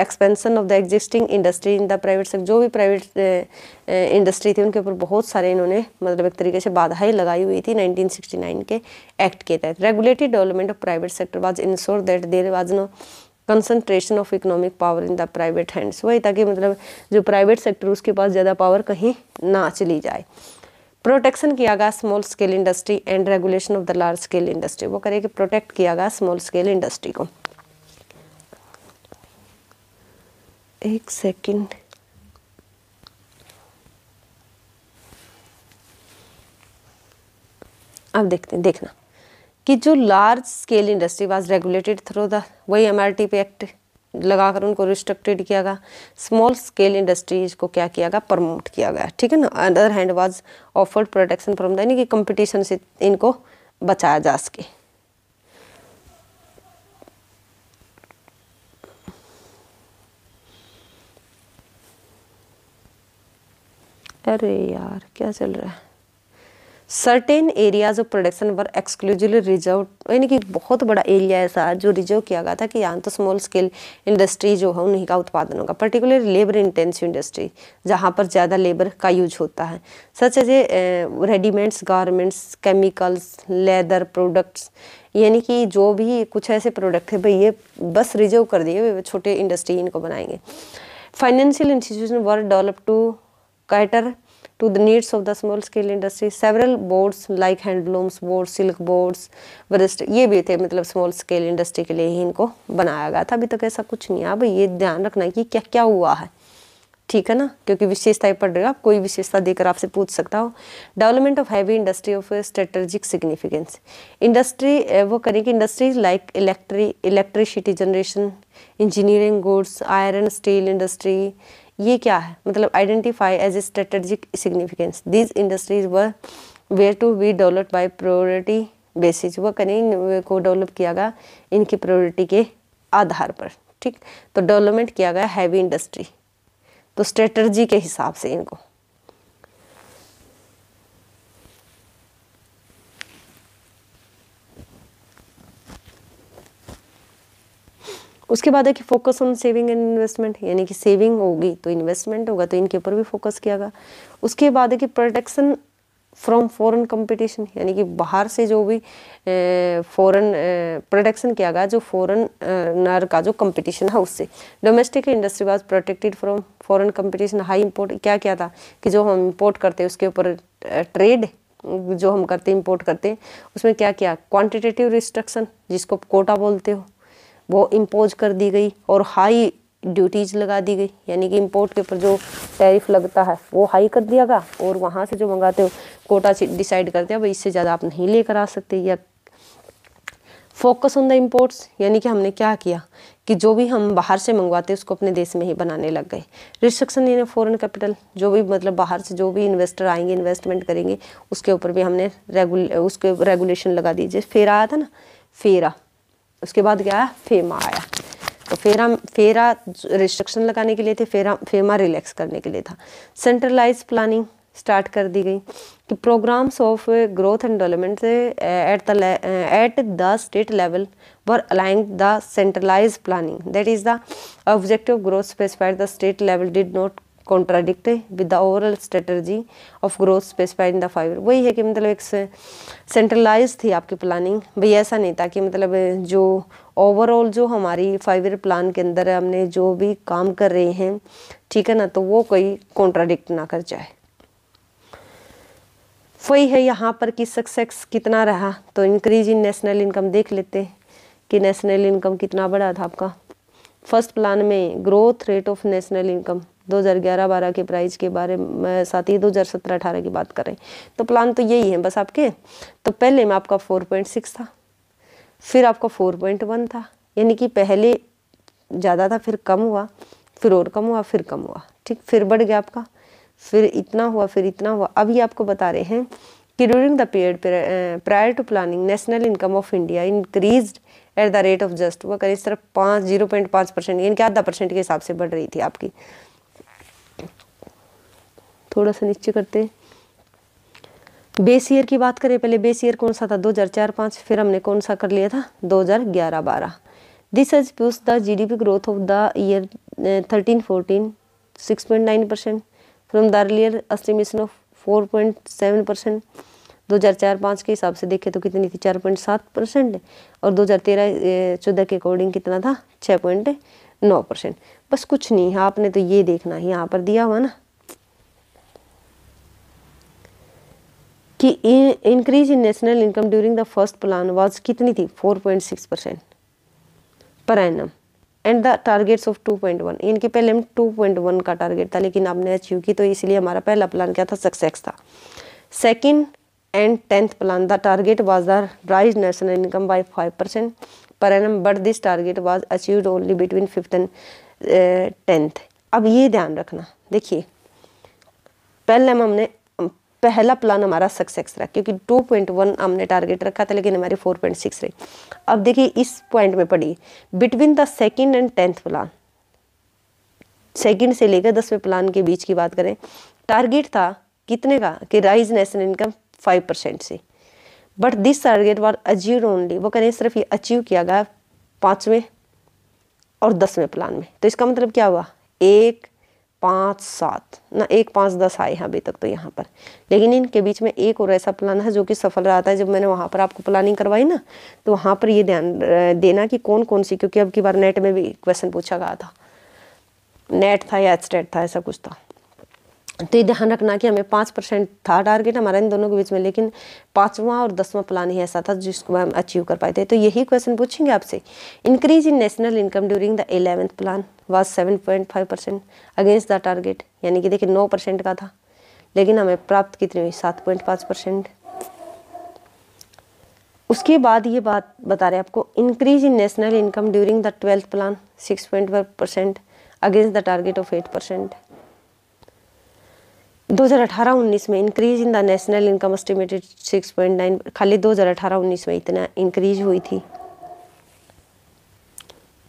expansion of the existing industry in the private sector जो भी प्राइवेट इंडस्ट्री थी उनके ऊपर बहुत सारे इन्होंने मतलब एक तरीके से बाधाएं लगाई हुई थी 1969 के एक्ट के तहत regulated development of private sector was ensure that there was no concentration of economic power in the private hands वही ताकि मतलब जो प्राइवेट सेक्टर उसके पास ज़्यादा पावर कहीं ना चली जाए प्रोटेक्शन किया गया small scale industry and regulation of the large scale industry वो करे कि प्रोटेक्ट किया गया स्मॉल स्केल इंडस्ट्री को एक सेकेंड अब देखते हैं देखना कि जो large scale industry was regulated through the वही एम एक्ट लगाकर उनको रिस्ट्रिक्टेड किया गया स्मॉल स्केल इंडस्ट्रीज को क्या किया गया प्रमोट किया गया ठीक है ना other hand was offered protection from the यानी कि कंपटीशन से इनको बचाया जा सके अरे यार क्या चल रहा है certain areas of production were exclusively reserve यानी कि बहुत बड़ा एरिया ऐसा जो रिजर्व किया गया था कि यहाँ तो स्मॉल स्केल इंडस्ट्री जो है उन्हीं का उत्पादन होगा पर्टिकुलर लेबर इंटेंसिव इंडस्ट्री जहाँ पर ज़्यादा लेबर का यूज होता है such as a readymades garments chemicals leather products यानी कि जो भी कुछ ऐसे प्रोडक्ट है भाई ये बस रिजर्व कर दिए छोटे इंडस्ट्री इनको बनाएंगे financial institution were develop to cater to the needs of the small scale industry several boards like handlooms board silk boards वरिष्ठ ye भी थे मतलब स्मॉल स्केल इंडस्ट्री के लिए ही इनको बनाया गया था अभी तक ऐसा कुछ नहीं है अब ये ध्यान रखना है कि क्या क्या हुआ है ठीक है ना क्योंकि विशेषताएं पढ़ रहे हो आप कोई विशेषता देकर आपसे पूछ सकता हो development of heavy industry of strategic significance industry वो करें कि industries like electric electricity generation engineering goods iron steel industry ये क्या है मतलब identify as a strategic significance these industries were were to be develop by priority basis वह कहीं को डेवलप किया गया इनकी प्रोरिटी के आधार पर ठीक तो डेवलपमेंट किया गया हैवी इंडस्ट्री तो स्ट्रेटर्जी के हिसाब से इनको उसके बाद है कि focus on saving and investment यानी कि सेविंग होगी तो इन्वेस्टमेंट होगा तो इनके ऊपर भी फोकस किया गया उसके बाद है कि प्रोटेक्शन फ्रॉम फॉरेन कंपटीशन यानी कि बाहर से जो भी फॉरेन प्रोटेक्शन किया गया जो फॉरेन नर का जो कंपटीशन है उससे domestic industry was protected from foreign competition high import क्या क्या था कि जो हम इंपोर्ट करते हैं उसके ऊपर ट्रेड जो हम करते इंपोर्ट करते हैं उसमें क्या किया क्वान्टिटेटिव रिस्ट्रक्शन जिसको कोटा बोलते हो वो इम्पोज कर दी गई और हाई ड्यूटीज़ लगा दी गई यानी कि इम्पोर्ट के ऊपर जो टैरिफ लगता है वो हाई कर दिया गया और वहाँ से जो मंगाते हो कोटा डिसाइड करते हैं भाई इससे ज़्यादा आप नहीं लेकर आ सकते या फोकस ऑन द इम्पोर्ट्स यानी कि हमने क्या किया कि जो भी हम बाहर से मंगवाते उसको अपने देश में ही बनाने लग गए रिस्ट्रिक्शन इन फॉरेन कैपिटल जो भी मतलब बाहर से जो भी इन्वेस्टर आएंगे इन्वेस्टमेंट करेंगे उसके ऊपर भी हमने रेगुल उसके रेगुलेशन लगा दीजिए फेरा आया था ना फेरा उसके बाद क्या आया फेमा आया तो फेरा फेरा रिस्ट्रिक्शन लगाने के लिए थे फेरा फेमा रिलैक्स करने के लिए था सेंट्रलाइज प्लानिंग स्टार्ट कर दी गई कि programs of growth and development at the at the state level were aligning the centralise planning that is the objective growth specified the state level did not contradict with the overall strategy of growth specified in the fibre वही है कि मतलब एक सेंट्रलाइज थी आपकी प्लानिंग भाई ऐसा नहीं था कि मतलब जो ओवरऑल जो हमारी फाइबर प्लान के अंदर हमने जो भी काम कर रहे हैं ठीक है ना तो वो कोई कॉन्ट्राडिक्ट ना कर जाए वही है यहाँ पर कि सक्सेस कितना रहा तो इंक्रीज इन नेशनल इनकम देख लेते कि नेशनल इनकम कितना बढ़ा था आपका फर्स्ट प्लान में growth rate of national income दो हज़ार ग्यारह बारह के प्राइस के बारे में साथ ही दो हज़ार सत्रह अठारह की बात करें तो प्लान तो यही है बस आपके तो पहले में आपका फोर पॉइंट सिक्स था फिर आपका फोर पॉइंट वन था यानी कि पहले ज़्यादा था फिर कम हुआ फिर और कम हुआ फिर कम हुआ ठीक फिर बढ़ गया आपका फिर इतना हुआ फिर इतना हुआ अभी आपको बता रहे हैं कि during the period prior to planning national income of India increase at the rate of just वह करीब सिर्फ पाँच जीरो पॉइंट पाँच परसेंट यानी कि आधा परसेंट के हिसाब से बढ़ रही थी आपकी थोड़ा सा नीचे करते बेस ईयर की बात करें पहले बेस ईयर कौन सा था 2004-5 फिर हमने कौन सा कर लिया था 2011-12 this is plus the GDP growth of the year 13-14 6.9 percent from the earlier estimation of 4.7 percent दो हज़ार चार पाँच के हिसाब से देखें तो कितनी थी चार पॉइंट सात परसेंट और दो हज़ार तेरह uh, चौदह के अकॉर्डिंग कितना था छः पॉइंट नौ परसेंट बस कुछ नहीं है आपने तो ये देखना है यहाँ पर दिया हुआ ना कि increase in national income during the first plan was कितनी थी 4.6 percent per annum and the targets of 2.1 इनके पहले हम 2.1 का टारगेट था लेकिन आपने अचीव की तो इसलिए हमारा पहला प्लान क्या था सक्सेस था second and tenth plan the target was the rise national income by 5 percent per annum but this target was achieve only between fifth and tenth अब ये ध्यान रखना देखिए पहले हम हमने पहला प्लान हमारा सक्सेस रहा क्योंकि 2.1 हमने टारगेट रखा था लेकिन हमारी 4.6 रही अब देखिए इस पॉइंट में पड़ी between the second and tenth plan second से लेकर दसवें प्लान के बीच की बात करें टारगेट था कितने का कि rise national income five percent से but this target was achieve only वो करें सिर्फ ये अचीव किया गया पाँचवें और दसवें प्लान में तो इसका मतलब क्या हुआ एक पाँच सात ना एक पाँच दस आए हैं अभी तक तो यहाँ पर लेकिन इनके बीच में एक और ऐसा प्लान है जो कि सफल रहा था जब मैंने वहाँ पर आपको प्लानिंग करवाई ना तो वहाँ पर ये ध्यान देना कि कौन कौन सी क्योंकि अब की बार नेट में भी क्वेश्चन पूछा गया था नेट था या एच था ऐसा कुछ था तो ये ध्यान रखना कि हमें पाँच परसेंट था टारगेट हमारा इन दोनों के बीच में लेकिन पाँचवा और दसवां प्लान ही ऐसा था जिसको हम अचीव कर पाए थे तो यही क्वेश्चन पूछेंगे आपसे increase in national income during the eleventh plan was seven point five percent against the target यानी कि देखिए नौ परसेंट का था लेकिन हमें प्राप्त कितनी हुई सात पॉइंट पाँच परसेंट उसके बाद ये बात बता रहे हैं आपको increase in national income during the twelfth plan six point five percent against the target of eight percent दो हजार अठारह उन्नीस में increase in the national income estimated nine खाली अठारह उन्नीस में इतना इंक्रीज हुई थी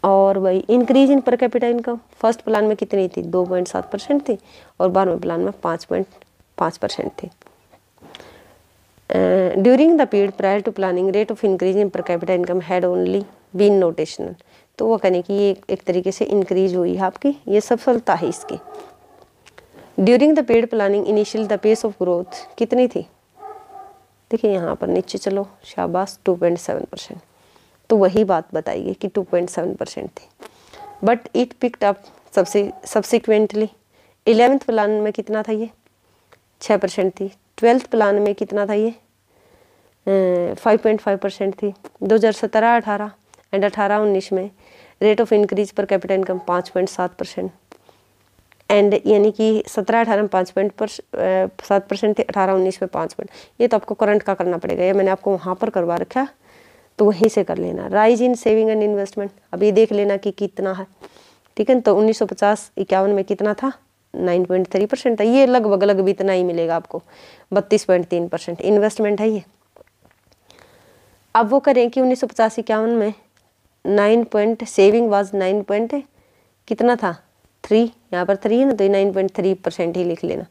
और भाई increase in per capita income first plan में कितनी थी सात परसेंट थी और बारहवें प्लान में पॉइंट पाँच परसेंट थी during the period prior to planning rate of increase in per capita income had only been notational तो वो कहने की ये एक तरीके से इंक्रीज हुई है आपकी ये सफलता है इसकी during the paid planning initial the pace of growth कितनी थी देखिए यहाँ पर नीचे चलो शाबाश टू पॉइंट सेवन परसेंट तो वही बात बताइए कि टू पॉइंट सेवन परसेंट थी बट इट पिक्ड अप सबसे सब्सिक्वेंटली एलेवेंथ प्लान में कितना था ये छः परसेंट थी ट्वेल्थ प्लान में कितना था ये फाइव पॉइंट फाइव परसेंट थी दो हज़ार सत्रह अठारह एंड अठारह उन्नीस में rate of increase per capita income पाँच पॉइंट सात परसेंट एंड यानी कि सत्रह अठारह में पाँच पॉइंट पर सात परसेंट थे अठारह उन्नीस में पाँच पॉइंट ये तो आपको करंट का करना पड़ेगा ये मैंने आपको वहाँ पर करवा रखा तो वहीं से कर लेना rise in saving and investment अब ये देख लेना कि कितना है ठीक है तो उन्नीस सौ पचास इक्यावन में कितना था नाइन पॉइंट थ्री परसेंट था ये लगभग लगभग इतना ही मिलेगा आपको बत्तीस पॉइंट तीन परसेंट इन्वेस्टमेंट है ये अब वो करें कि उन्नीस सौ पचास इक्यावन में nine point saving was nine point कितना था थ्री यहाँ पर थ्री है ना तो नाइन पॉइंट थ्री परसेंट ही लिख लेना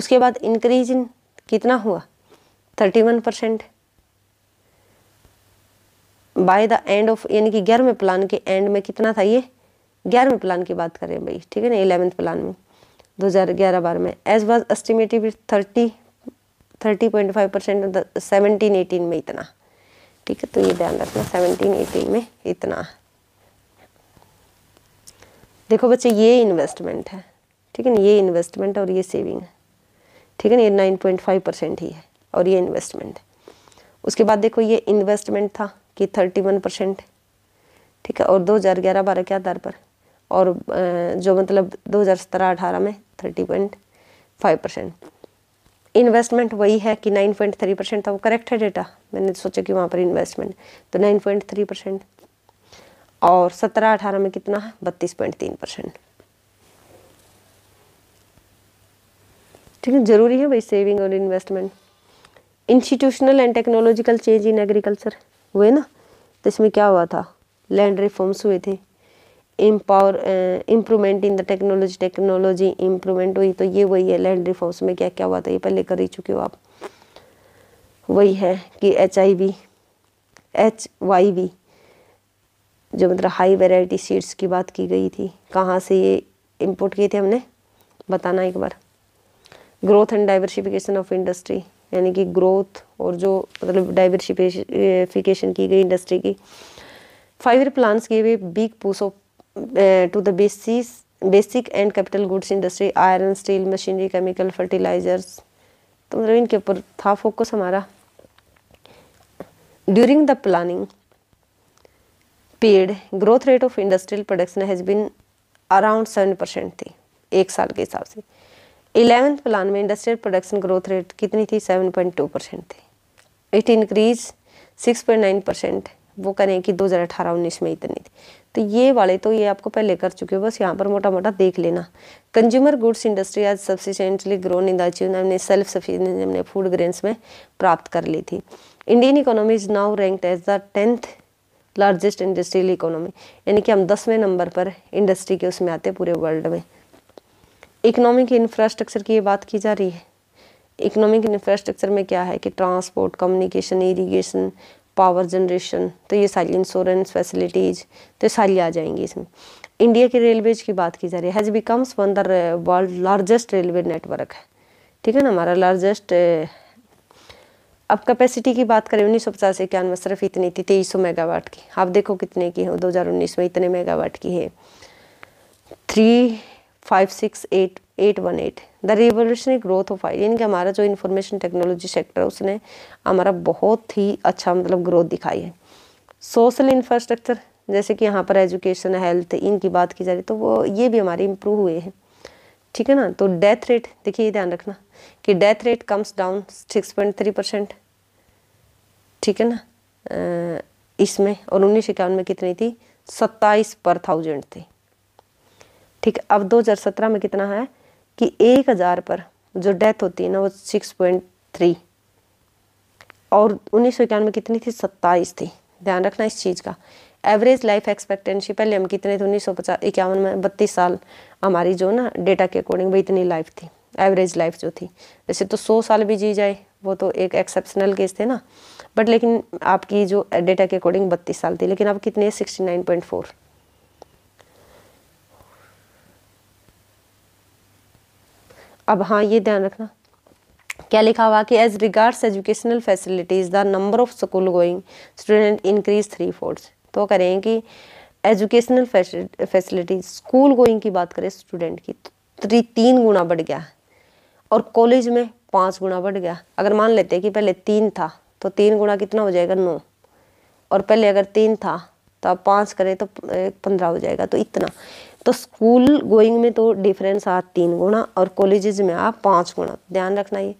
उसके बाद इंक्रीज इन कितना हुआ thirty one percent by the end of यानी कि ग्यारहवें प्लान के एंड में कितना था ये ग्यारहवें प्लान की बात करें भाई ठीक है ना इलेवेंथ प्लान में दो हज़ार ग्यारह बारह में as was estimated thirty thirty point five percent seventeen eighteen में इतना ठीक है तो ये ध्यान रखना सेवनटीन एटीन में इतना देखो बच्चे ये इन्वेस्टमेंट है ठीक है ना ये इन्वेस्टमेंट और ये सेविंग है ठीक है ना ये नाइन पॉइंट फाइव परसेंट ही है और ये इन्वेस्टमेंट है उसके बाद देखो ये इन्वेस्टमेंट था कि थर्टी वन परसेंट ठीक है और दो हज़ार ग्यारह बारह के आधार पर और जो मतलब दो हज़ार सत्रह अठारह में thirty point five percent investment वही है कि नाइन पॉइंट थ्री परसेंट था वो करेक्ट है डेटा मैंने सोचा कि वहाँ पर इन्वेस्टमेंट तो नाइन पॉइंट थ्री परसेंट और सत्रह अठारह में कितना है बत्तीस पॉइंट तीन परसेंट ठीक है जरूरी है भाई सेविंग और investment institutional and technological change in agriculture हुए ना तो इसमें क्या हुआ था लैंड रिफॉर्म्स हुए थे empower improvement in the technology technology improvement हुई तो ये वही है लैंड रिफॉर्म्स में क्या क्या हुआ था ये पहले कर ही चुके हो आप वही है कि H I V H Y V जो मतलब हाई वेराइटी सीड्स की बात की गई थी कहाँ से ये इम्पोर्ट किए थे हमने बताना एक बार growth and diversification of industry यानी कि ग्रोथ और जो मतलब डाइवर्सिफिकेशन की गई इंडस्ट्री की फाइव प्लान्स के वे big push of to the basis basic and capital goods industry iron steel machinery chemical fertilisers तो मतलब इनके ऊपर था फोकस हमारा during the planning paid growth rate of industrial production has been around seven percent थी एक साल के हिसाब से इलेवेंथ प्लान में इंडस्ट्रियल प्रोडक्शन ग्रोथ रेट कितनी थी सेवन पॉइंट टू परसेंट थी it increase six point nine percent वो करें कि दो हज़ार अठारह उन्नीस में इतनी थी तो ये वाले तो ये आपको पहले कर चुके हो बस यहाँ पर मोटा मोटा देख लेना कंज्यूमर गुड्स इंडस्ट्री आज subsequently grown in the achievement हमने सेल्फ सफिशियंट हमने फूड ग्रेन्स में प्राप्त कर ली थी Indian economy is now ranked as the tenth largest industrial economy यानी कि हम दसवें नंबर पर इंडस्ट्री के उसमें आते हैं पूरे वर्ल्ड में इकोनॉमिक इंफ्रास्ट्रक्चर की ये बात की जा रही है इकोनॉमिक इंफ्रास्ट्रक्चर में क्या है कि transport communication irrigation power generation तो ये सारी इंश्योरेंस फैसिलिटीज़ तो सारी आ जाएंगी इसमें इंडिया के रेलवेज की बात की जा रही है has becomes one the world largest railway network है ठीक है ना हमारा लार्जेस्ट अब कैपेसिटी की बात करें उन्नीस सौ पचास इक्यानवे सिर्फ इतनी थी तेईस सौ मेगावाट की आप देखो कितने की है दो हज़ार उन्नीस में इतने मेगावाट की है three five six eight eight one at the revolutionary growth of I यानी कि हमारा जो इन्फॉर्मेशन टेक्नोलॉजी सेक्टर है उसने हमारा बहुत ही अच्छा मतलब ग्रोथ दिखाई है सोशल इंफ्रास्ट्रक्चर जैसे कि यहाँ पर एजुकेशन हेल्थ इनकी बात की जा रही तो वो ये भी हमारे इम्प्रूव हुए हैं ठीक है ना तो डेथ रेट देखिए ये ध्यान रखना कि death rate comes down six point three percent ठीक है ना इसमें और उन्नीस इक्यावन में कितनी थी सत्ताईस पर थाउजेंड थी ठीक अब 2017 में कितना है कि एक हज़ार पर जो डेथ होती है ना वो सिक्स पॉइंट थ्री और उन्नीस सौ इक्यानवे कितनी थी सत्ताईस थी ध्यान रखना इस चीज़ का एवरेज लाइफ एक्सपेक्टेंसी पहले हम कितने थे उन्नीस सौ पचास इक्यावन में बत्तीस साल हमारी जो ना डेटा के अकॉर्डिंग वही इतनी लाइफ थी एवरेज लाइफ जो थी वैसे तो सौ साल भी जी जाए वो तो एक एक्सेप्शनल केस थे ना बट लेकिन आपकी जो डेटा के अकॉर्डिंग बत्तीस साल थी लेकिन आप कितने सिक्सटी नाइन पॉइंट फोर अब हाँ ये ध्यान रखना क्या लिखा हुआ कि as regards educational facilities the number of school going student increase three fourth तो करें कि एजुकेशनल फैसिलिटीज स्कूल गोइंग की बात करें स्टूडेंट की थ्री तो तीन गुना बढ़ गया और कॉलेज में पांच गुना बढ़ गया अगर मान लेते हैं कि पहले तीन था तो तीन गुणा कितना हो जाएगा नौ और पहले अगर तीन था तो आप पाँच करें तो पंद्रह हो जाएगा तो इतना तो स्कूल गोइंग में तो डिफरेंस आ तीन गुणा और कॉलेजेस में आ पाँच गुणा ध्यान रखना ये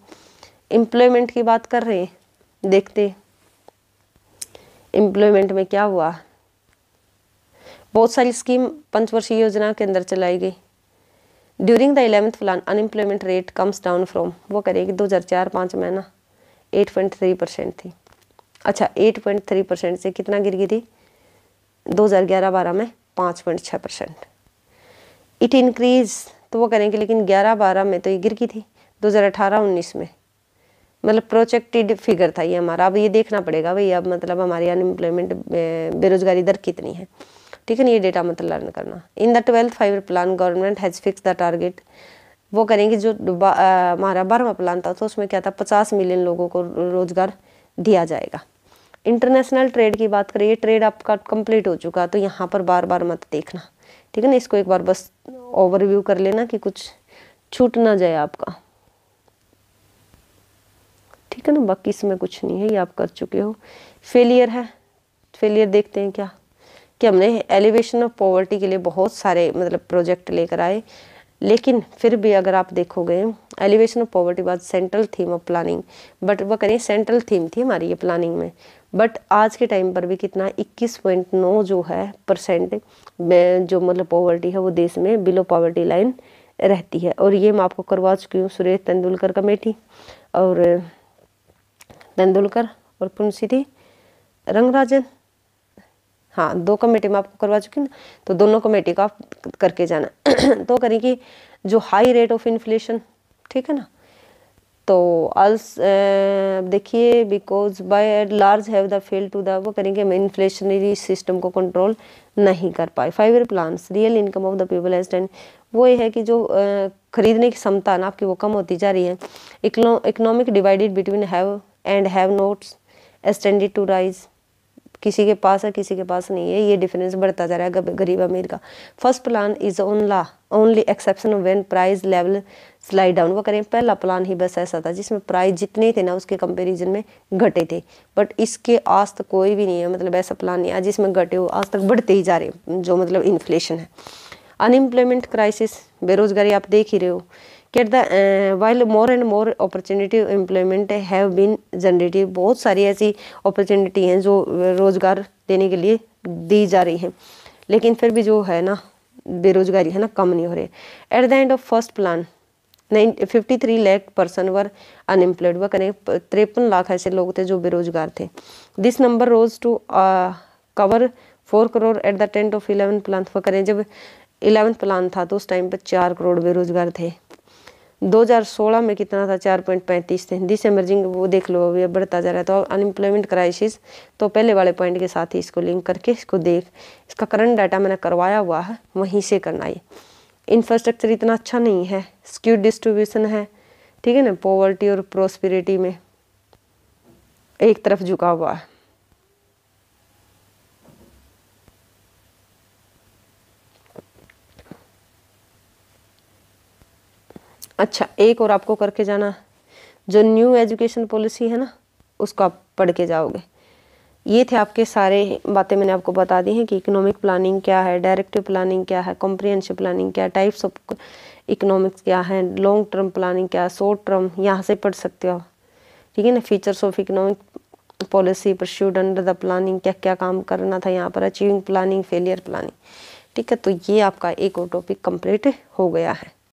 एम्प्लॉयमेंट की बात कर रहे हैं देखते एम्प्लॉयमेंट में क्या हुआ बहुत सारी स्कीम पंचवर्षीय योजना के अंदर चलाई गई during the eleventh plan unemployment rate comes down from वो करेगी दो हज़ार चार पाँच महीना 8.3 परसेंट थी अच्छा 8.3 परसेंट से कितना गिर गई थी 2011-12 में 5.6 परसेंट इट इंक्रीज तो वो करेंगे लेकिन 11-12 में तो ये गिर गई थी 2018-19 में मतलब प्रोजेक्टेड फिगर था ये हमारा अब ये देखना पड़ेगा भाई अब मतलब हमारी अनएम्प्लॉयमेंट बेरोजगारी दर कितनी है ठीक है ना ये डेटा मतलब लर्न करना in the twelfth five plan government has fix the target वो करेंगे जो हमारा बारहवा प्लान था तो उसमें क्या था पचास मिलियन लोगों को रोज़गार दिया जाएगा इंटरनेशनल ट्रेड की बात करिए ट्रेड आपका कंप्लीट हो चुका तो यहाँ पर बार बार मत देखना ठीक है ना इसको एक बार बस ओवरव्यू कर लेना कि कुछ छूट ना जाए आपका ठीक है ना बाकी इसमें कुछ नहीं है ये आप कर चुके हो फेलियर है फेलियर देखते हैं क्या कि हमने एलिवेशन ऑफ पॉवर्टी के लिए बहुत सारे मतलब प्रोजेक्ट लेकर आए लेकिन फिर भी अगर आप देखोगे एलिवेशन ऑफ पॉवर्टी बाद central theme of planning but वह करें सेंट्रल थीम थी हमारी ये प्लानिंग में बट आज के टाइम पर भी कितना 21.9 जो है परसेंट जो मतलब पॉवर्टी है वो देश में बिलो पॉवर्टी लाइन रहती है और ये मैं आपको करवा चुकी हूँ सुरेश तेंदुलकर कमेटी और तेंदुलकर और कौन थी रंगराजन हाँ दो कमेटी में आपको करवा चुकी ना तो दोनों कमेटी का आप करके जाना तो करें कि जो हाई रेट ऑफ इन्फ्लेशन ठीक है ना तो अल्स देखिए because by and large have the fail to the वो करेंगे हम इन्फ्लेशनरी सिस्टम को कंट्रोल नहीं कर पाए five year plans real income of the people as ten वो ये है कि जो खरीदने की क्षमता ना आपकी वो कम होती जा रही है economic divided between have and have nots extended to rise किसी के पास है किसी के पास नहीं है ये डिफरेंस बढ़ता जा रहा है गरीब अमीर का फर्स्ट प्लान इज़ ओनला ला only exception when price level slide down वो करें पहला प्लान ही बस ऐसा था जिसमें प्राइस जितने थे ना उसके कंपेरिजन में घटे थे बट इसके आज तक कोई भी नहीं है मतलब ऐसा प्लान नहीं आज जिसमें घटे हो आज तक बढ़ते ही जा रहे जो मतलब इन्फ्लेशन है अनएम्प्लॉयमेंट क्राइसिस बेरोजगारी आप देख ही रहे हो get the uh, while more and more opportunity employment have been generated बहुत सारी ऐसी opportunity हैं जो uh, रोज़गार देने के लिए दी जा रही हैं लेकिन फिर भी जो है ना बेरोजगारी है ना कम नहीं हो रही है at the end of first plan nine fifty three lakh person were unemployed वह करें तिरपन लाख ऐसे लोग थे जो बेरोजगार थे this number rose to cover four crore at the tenth of eleven plan वह करें जब इलेवंथ प्लान था तो उस टाइम पर चार करोड़ बेरोजगार थे 2016 में कितना था चार पॉइंट पैंतीस थे दिस से एमर्जिंग वो देख लो अभी बढ़ता जा रहा है तो अनएम्प्लॉयमेंट क्राइसिस तो पहले वाले पॉइंट के साथ ही इसको लिंक करके इसको देख इसका करंट डाटा मैंने करवाया हुआ है वहीं से करना ये इंफ्रास्ट्रक्चर इतना अच्छा नहीं है स्क्यू डिस्ट्रीब्यूशन है ठीक है ना पॉवर्टी और प्रोस्पिरिटी में एक तरफ झुका हुआ है अच्छा एक और आपको करके जाना जो न्यू एजुकेशन पॉलिसी है ना उसको आप पढ़ के जाओगे ये थे आपके सारे बातें मैंने आपको बता दी हैं कि इकोनॉमिक प्लानिंग क्या है डायरेक्टिव प्लानिंग क्या है कॉम्प्रिहेंशिव प्लानिंग क्या है टाइप्स ऑफ इकोनॉमिक्स क्या है लॉन्ग टर्म प्लानिंग क्या है शॉर्ट टर्म यहाँ से पढ़ सकते हो ठीक है ना features of economic policy should under the planning क्या क्या काम करना था यहाँ पर अचीविंग प्लानिंग फेलियर प्लानिंग ठीक है तो ये आपका एक और टॉपिक कंप्लीट हो गया है